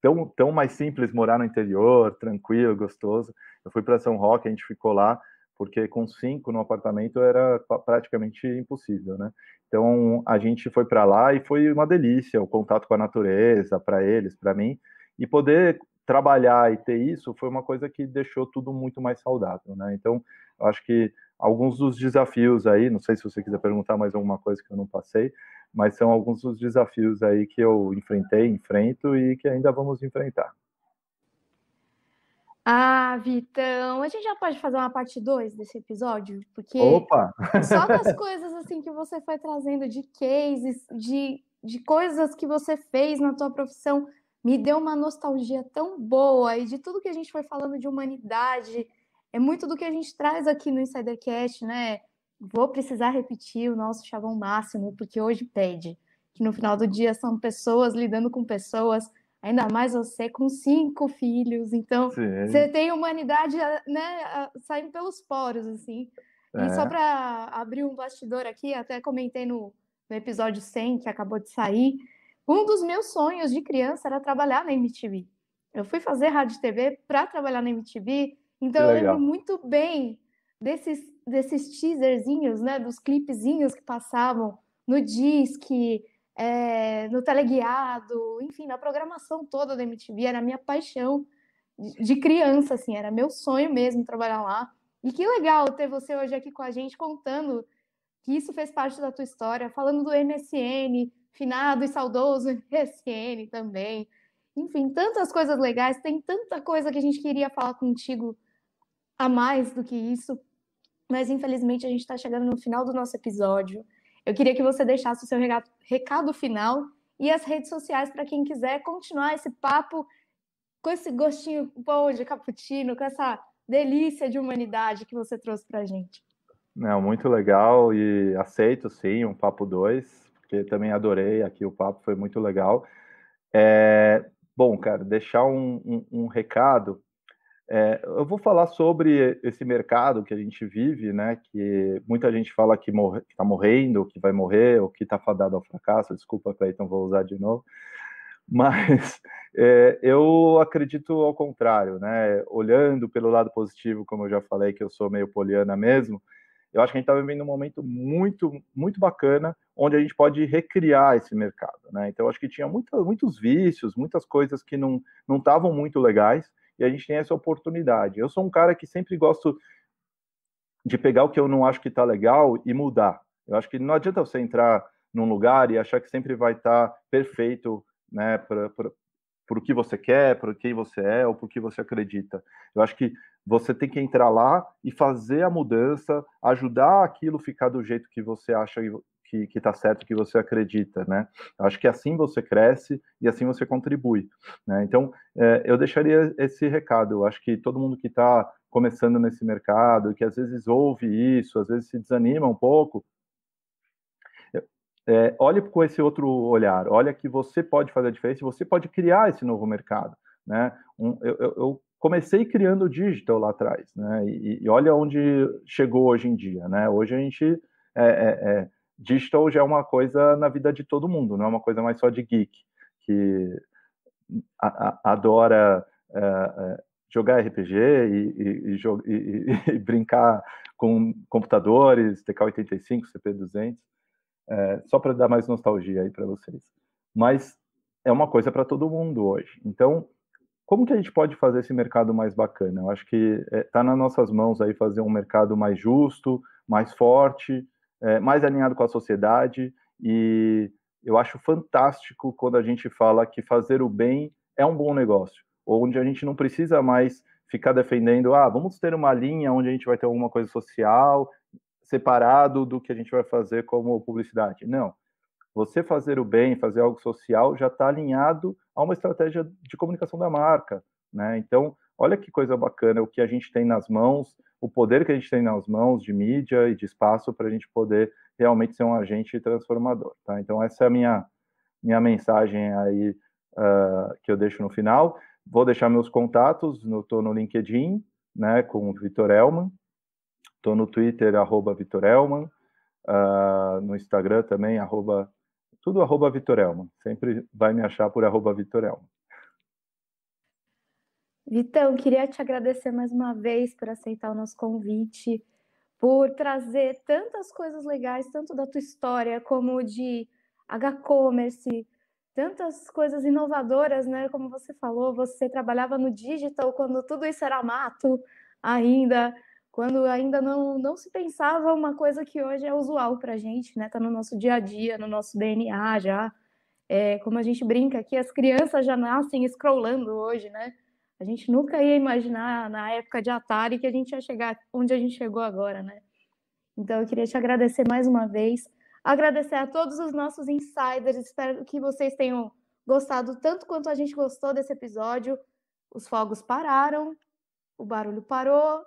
Speaker 2: tão, tão mais simples morar no interior, tranquilo, gostoso. Eu fui para São Roque, a gente ficou lá, porque com cinco no apartamento era praticamente impossível, né? Então a gente foi para lá e foi uma delícia o contato com a natureza para eles, para mim, e poder trabalhar e ter isso foi uma coisa que deixou tudo muito mais saudável, né? Então acho que alguns dos desafios aí, não sei se você quiser perguntar mais alguma coisa que eu não passei, mas são alguns dos desafios aí que eu enfrentei, enfrento e que ainda vamos enfrentar.
Speaker 4: Ah, Vitão, a gente já pode fazer uma parte 2 desse episódio? Porque Opa! É só das coisas assim que você foi trazendo de cases, de, de coisas que você fez na tua profissão, me deu uma nostalgia tão boa e de tudo que a gente foi falando de humanidade, é muito do que a gente traz aqui no Insidercast, né? Vou precisar repetir o nosso chavão máximo, porque hoje pede. Que no final do dia são pessoas lidando com pessoas, ainda mais você com cinco filhos. Então, Sim. você tem humanidade eh, né, saindo pelos poros, assim. É. E só é. para abrir um bastidor aqui, até comentei no, no episódio 100, que acabou de sair, um dos meus sonhos de criança era trabalhar na MTV. Eu fui fazer rádio e TV para trabalhar na MTV então eu lembro muito bem desses, desses teaserzinhos, né? Dos clipezinhos que passavam no Disque, eh, é, no teleguiado, enfim, na programação toda da MTV, era a minha paixão de criança, assim, era meu sonho mesmo trabalhar lá. E que legal ter você hoje aqui com a gente contando que isso fez parte da tua história, falando do MSN, finado e saudoso MSN também. Enfim, tantas coisas legais, tem tanta coisa que a gente queria falar contigo a mais do que isso, mas infelizmente a gente está chegando no final do nosso episódio. Eu queria que você deixasse o seu recado final e as redes sociais para quem quiser continuar esse papo com esse gostinho bom de cappuccino, com essa delícia de humanidade que você trouxe para a gente.
Speaker 2: Não, muito legal e aceito sim um papo dois, porque também adorei aqui o papo, foi muito legal. É, bom, cara, deixar um, um, um recado é, eu vou falar sobre esse mercado que a gente vive, né? Que muita gente fala que morre, está morrendo, que vai morrer, ou que está fadado ao fracasso. Desculpa, Cleiton, vou usar de novo. Mas é, eu acredito ao contrário, né? Olhando pelo lado positivo, como eu já falei, que eu sou meio poliana mesmo, eu acho que a gente está vivendo um momento muito, muito bacana, onde a gente pode recriar esse mercado, né? Então, eu acho que tinha muita, muitos vícios, muitas coisas que não estavam muito legais e a gente tem essa oportunidade. Eu sou um cara que sempre gosto de pegar o que eu não acho que está legal e mudar. Eu acho que não adianta você entrar num lugar e achar que sempre vai estar tá perfeito, né, para o que você quer, para quem você é ou para o que você acredita. Eu acho que você tem que entrar lá e fazer a mudança, ajudar aquilo ficar do jeito que você acha que está certo, que você acredita, né? Eu acho que assim você cresce e assim você contribui, né? Então, é, eu deixaria esse recado. Eu acho que todo mundo que está começando nesse mercado, que às vezes ouve isso, às vezes se desanima um pouco, é, olhe com esse outro olhar. Olha que você pode fazer a diferença, você pode criar esse novo mercado, né? Um, eu, eu, eu comecei criando o digital lá atrás, né? E, e, olha onde chegou hoje em dia, né? Hoje a gente é, é, é digital já é uma coisa na vida de todo mundo, não é uma coisa mais só de geek, que a, a, adora é, jogar RPG e, e, e, e, brincar com computadores, TK85, CP200, é, só para dar mais nostalgia aí para vocês. Mas é uma coisa para todo mundo hoje. Então, como que a gente pode fazer esse mercado mais bacana? Eu acho que está eh, é, nas nossas mãos aí fazer um mercado mais justo, mais forte, é, mais alinhado com a sociedade e eu acho fantástico quando a gente fala que fazer o bem é um bom negócio, onde a gente não precisa mais ficar defendendo, ah, vamos ter uma linha onde a gente vai ter alguma coisa social separado do que a gente vai fazer como publicidade. Não. Você fazer o bem, fazer algo social, já está alinhado a uma estratégia de comunicação da marca, né? Então, olha que coisa bacana o que a gente tem nas mãos, o poder que a gente tem nas mãos de mídia e de espaço para a gente poder realmente ser um agente transformador, tá? Então essa é a minha minha mensagem aí uh, que eu deixo no final. Vou deixar meus contatos, estou no, LinkedIn, né, com o Vitor Elman, estou no Twitter, arroba Vitor Elman, uh, ah, no Instagram também, arroba, tudo arroba Vitor Elman, sempre vai me achar por arroba Vitor Elman.
Speaker 4: Vitão, queria te agradecer mais uma vez por aceitar o nosso convite, por trazer tantas coisas legais, tanto da tua história como de H-Commerce, tantas coisas inovadoras, né? Como você falou, você trabalhava no digital quando tudo isso era mato ainda, quando ainda não, não se pensava uma coisa que hoje é usual para a gente, né? Está no nosso dia a dia, no nosso DNA já. É, como a gente brinca aqui, as crianças já nascem scrollando hoje, né? A gente nunca ia imaginar na época de Atari que a gente ia chegar onde a gente chegou agora, né? Então eu queria te agradecer mais uma vez, agradecer a todos os nossos insiders, espero que vocês tenham gostado tanto quanto a gente gostou desse episódio. Os fogos pararam, o barulho parou,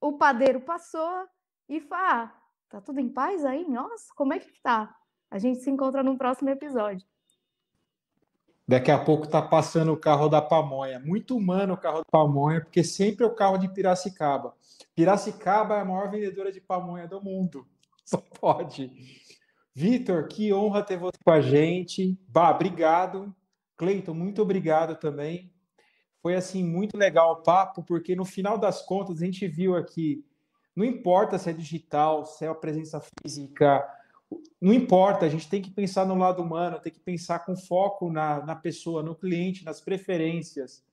Speaker 4: o padeiro passou e fa, ah, tá tudo em paz aí? Nossa, como é que tá? A gente se encontra no próximo episódio.
Speaker 3: Daqui a pouco tá passando o carro da pamonha. É muito humano o carro da pamonha, porque sempre é o carro de Piracicaba. Piracicaba é a maior vendedora de pamonha do mundo. Só pode. Vitor, que honra ter você com a gente. Bah, obrigado. Cleiton, muito obrigado também. Foi assim muito legal o papo, porque no final das contas a gente viu aqui, não importa se é digital, se é a presença física, não importa, a gente tem que pensar no lado humano, tem que pensar com foco na, na pessoa, no cliente, nas preferências.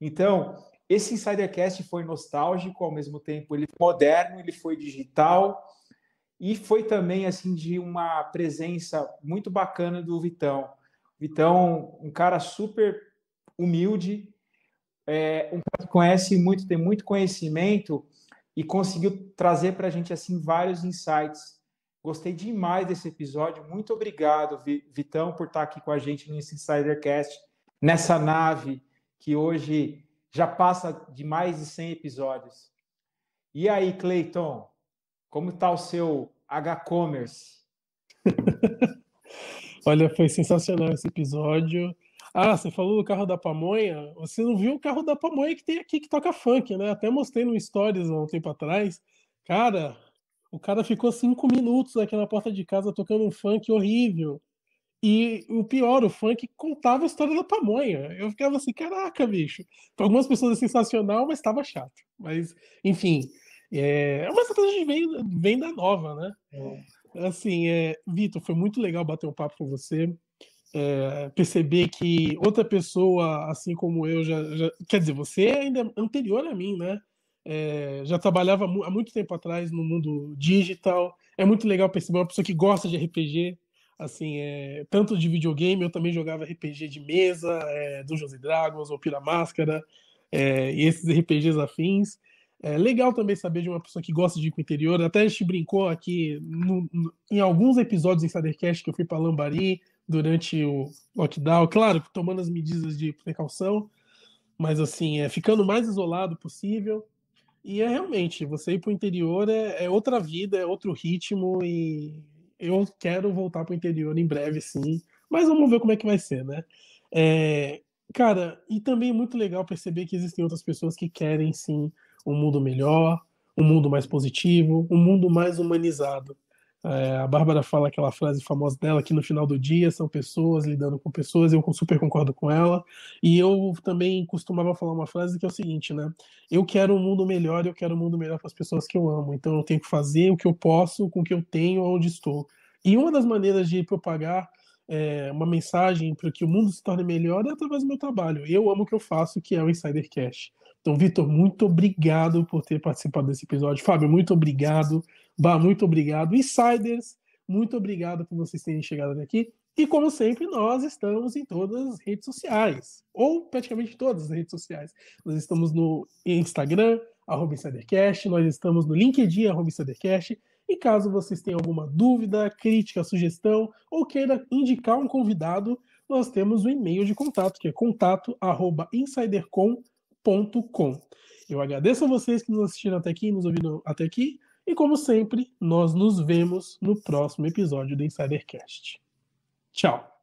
Speaker 3: Então, esse Insidercast foi nostálgico ao mesmo tempo, ele foi moderno, ele foi digital e foi também assim de uma presença muito bacana do Vitão. Vitão, um cara super humilde, é, um cara que conhece muito, tem muito conhecimento e conseguiu trazer para a gente assim vários insights Gostei demais desse episódio. Muito obrigado, Vitão, por estar aqui com a gente nesse Insidercast, nessa nave que hoje já passa de mais de 100 episódios. E aí, Cleiton, como está o seu H-Commerce?
Speaker 1: Olha, foi sensacional esse episódio. Ah, você falou do carro da pamonha. Você não viu o carro da pamonha que tem aqui que toca funk, né? Até mostrei no Stories há um tempo atrás. Cara, o cara ficou cinco minutos aqui na porta de casa tocando um funk horrível. E o pior, o funk contava a história da pamonha. Eu ficava assim, caraca, bicho. Para algumas pessoas é sensacional, mas estava chato. Mas, enfim, é, é uma estratégia de vem, vem da nova, né? É. Assim, é, Vitor, foi muito legal bater um papo com você. É, perceber que outra pessoa, assim como eu, já, já, Quer dizer, você é ainda anterior a mim, né? é, já trabalhava há muito tempo atrás no mundo digital. É muito legal perceber uma pessoa que gosta de RPG, assim, é, tanto de videogame, eu também jogava RPG de mesa, é, Dungeons Dragons ou Pira Máscara, é, e esses RPGs afins. É legal também saber de uma pessoa que gosta de ir para o interior. Até a gente brincou aqui no, no, em alguns episódios em Insidercast que eu fui para Lambari durante o lockdown, claro, tomando as medidas de precaução, mas assim, é, ficando mais isolado possível. E é realmente, você ir para o interior é, é, outra vida, é outro ritmo, e eu quero voltar para o interior em breve, sim. Mas vamos ver como é que vai ser, né? É, cara, e também é muito legal perceber que existem outras pessoas que querem, sim, um mundo melhor, um mundo mais positivo, um mundo mais humanizado. É, a Bárbara fala aquela frase famosa dela que no final do dia são pessoas lidando com pessoas, eu super concordo com ela. E eu também costumava falar uma frase que é o seguinte, né? Eu quero um mundo melhor, eu quero um mundo melhor para as pessoas que eu amo. Então eu tenho que fazer o que eu posso com o que eu tenho onde estou. E uma das maneiras de propagar é, uma mensagem para que o mundo se torne melhor é através do meu trabalho. Eu amo o que eu faço, que é o Insider Cash. Então, Vitor, muito obrigado por ter participado desse episódio. Fábio, muito obrigado. Bah, muito obrigado. Insiders, muito obrigado por vocês terem chegado até aqui. E como sempre, nós estamos em todas as redes sociais, ou praticamente todas as redes sociais. Nós estamos no Instagram, arroba InsiderCast, nós estamos no LinkedIn, arroba InsiderCast, e caso vocês tenham alguma dúvida, crítica, sugestão, ou queira indicar um convidado, nós temos o um e-mail de contato, que é contato eu agradeço a vocês que nos assistiram até aqui, nos ouviram até aqui, e como sempre, nós nos vemos no próximo episódio do Insidercast. Tchau!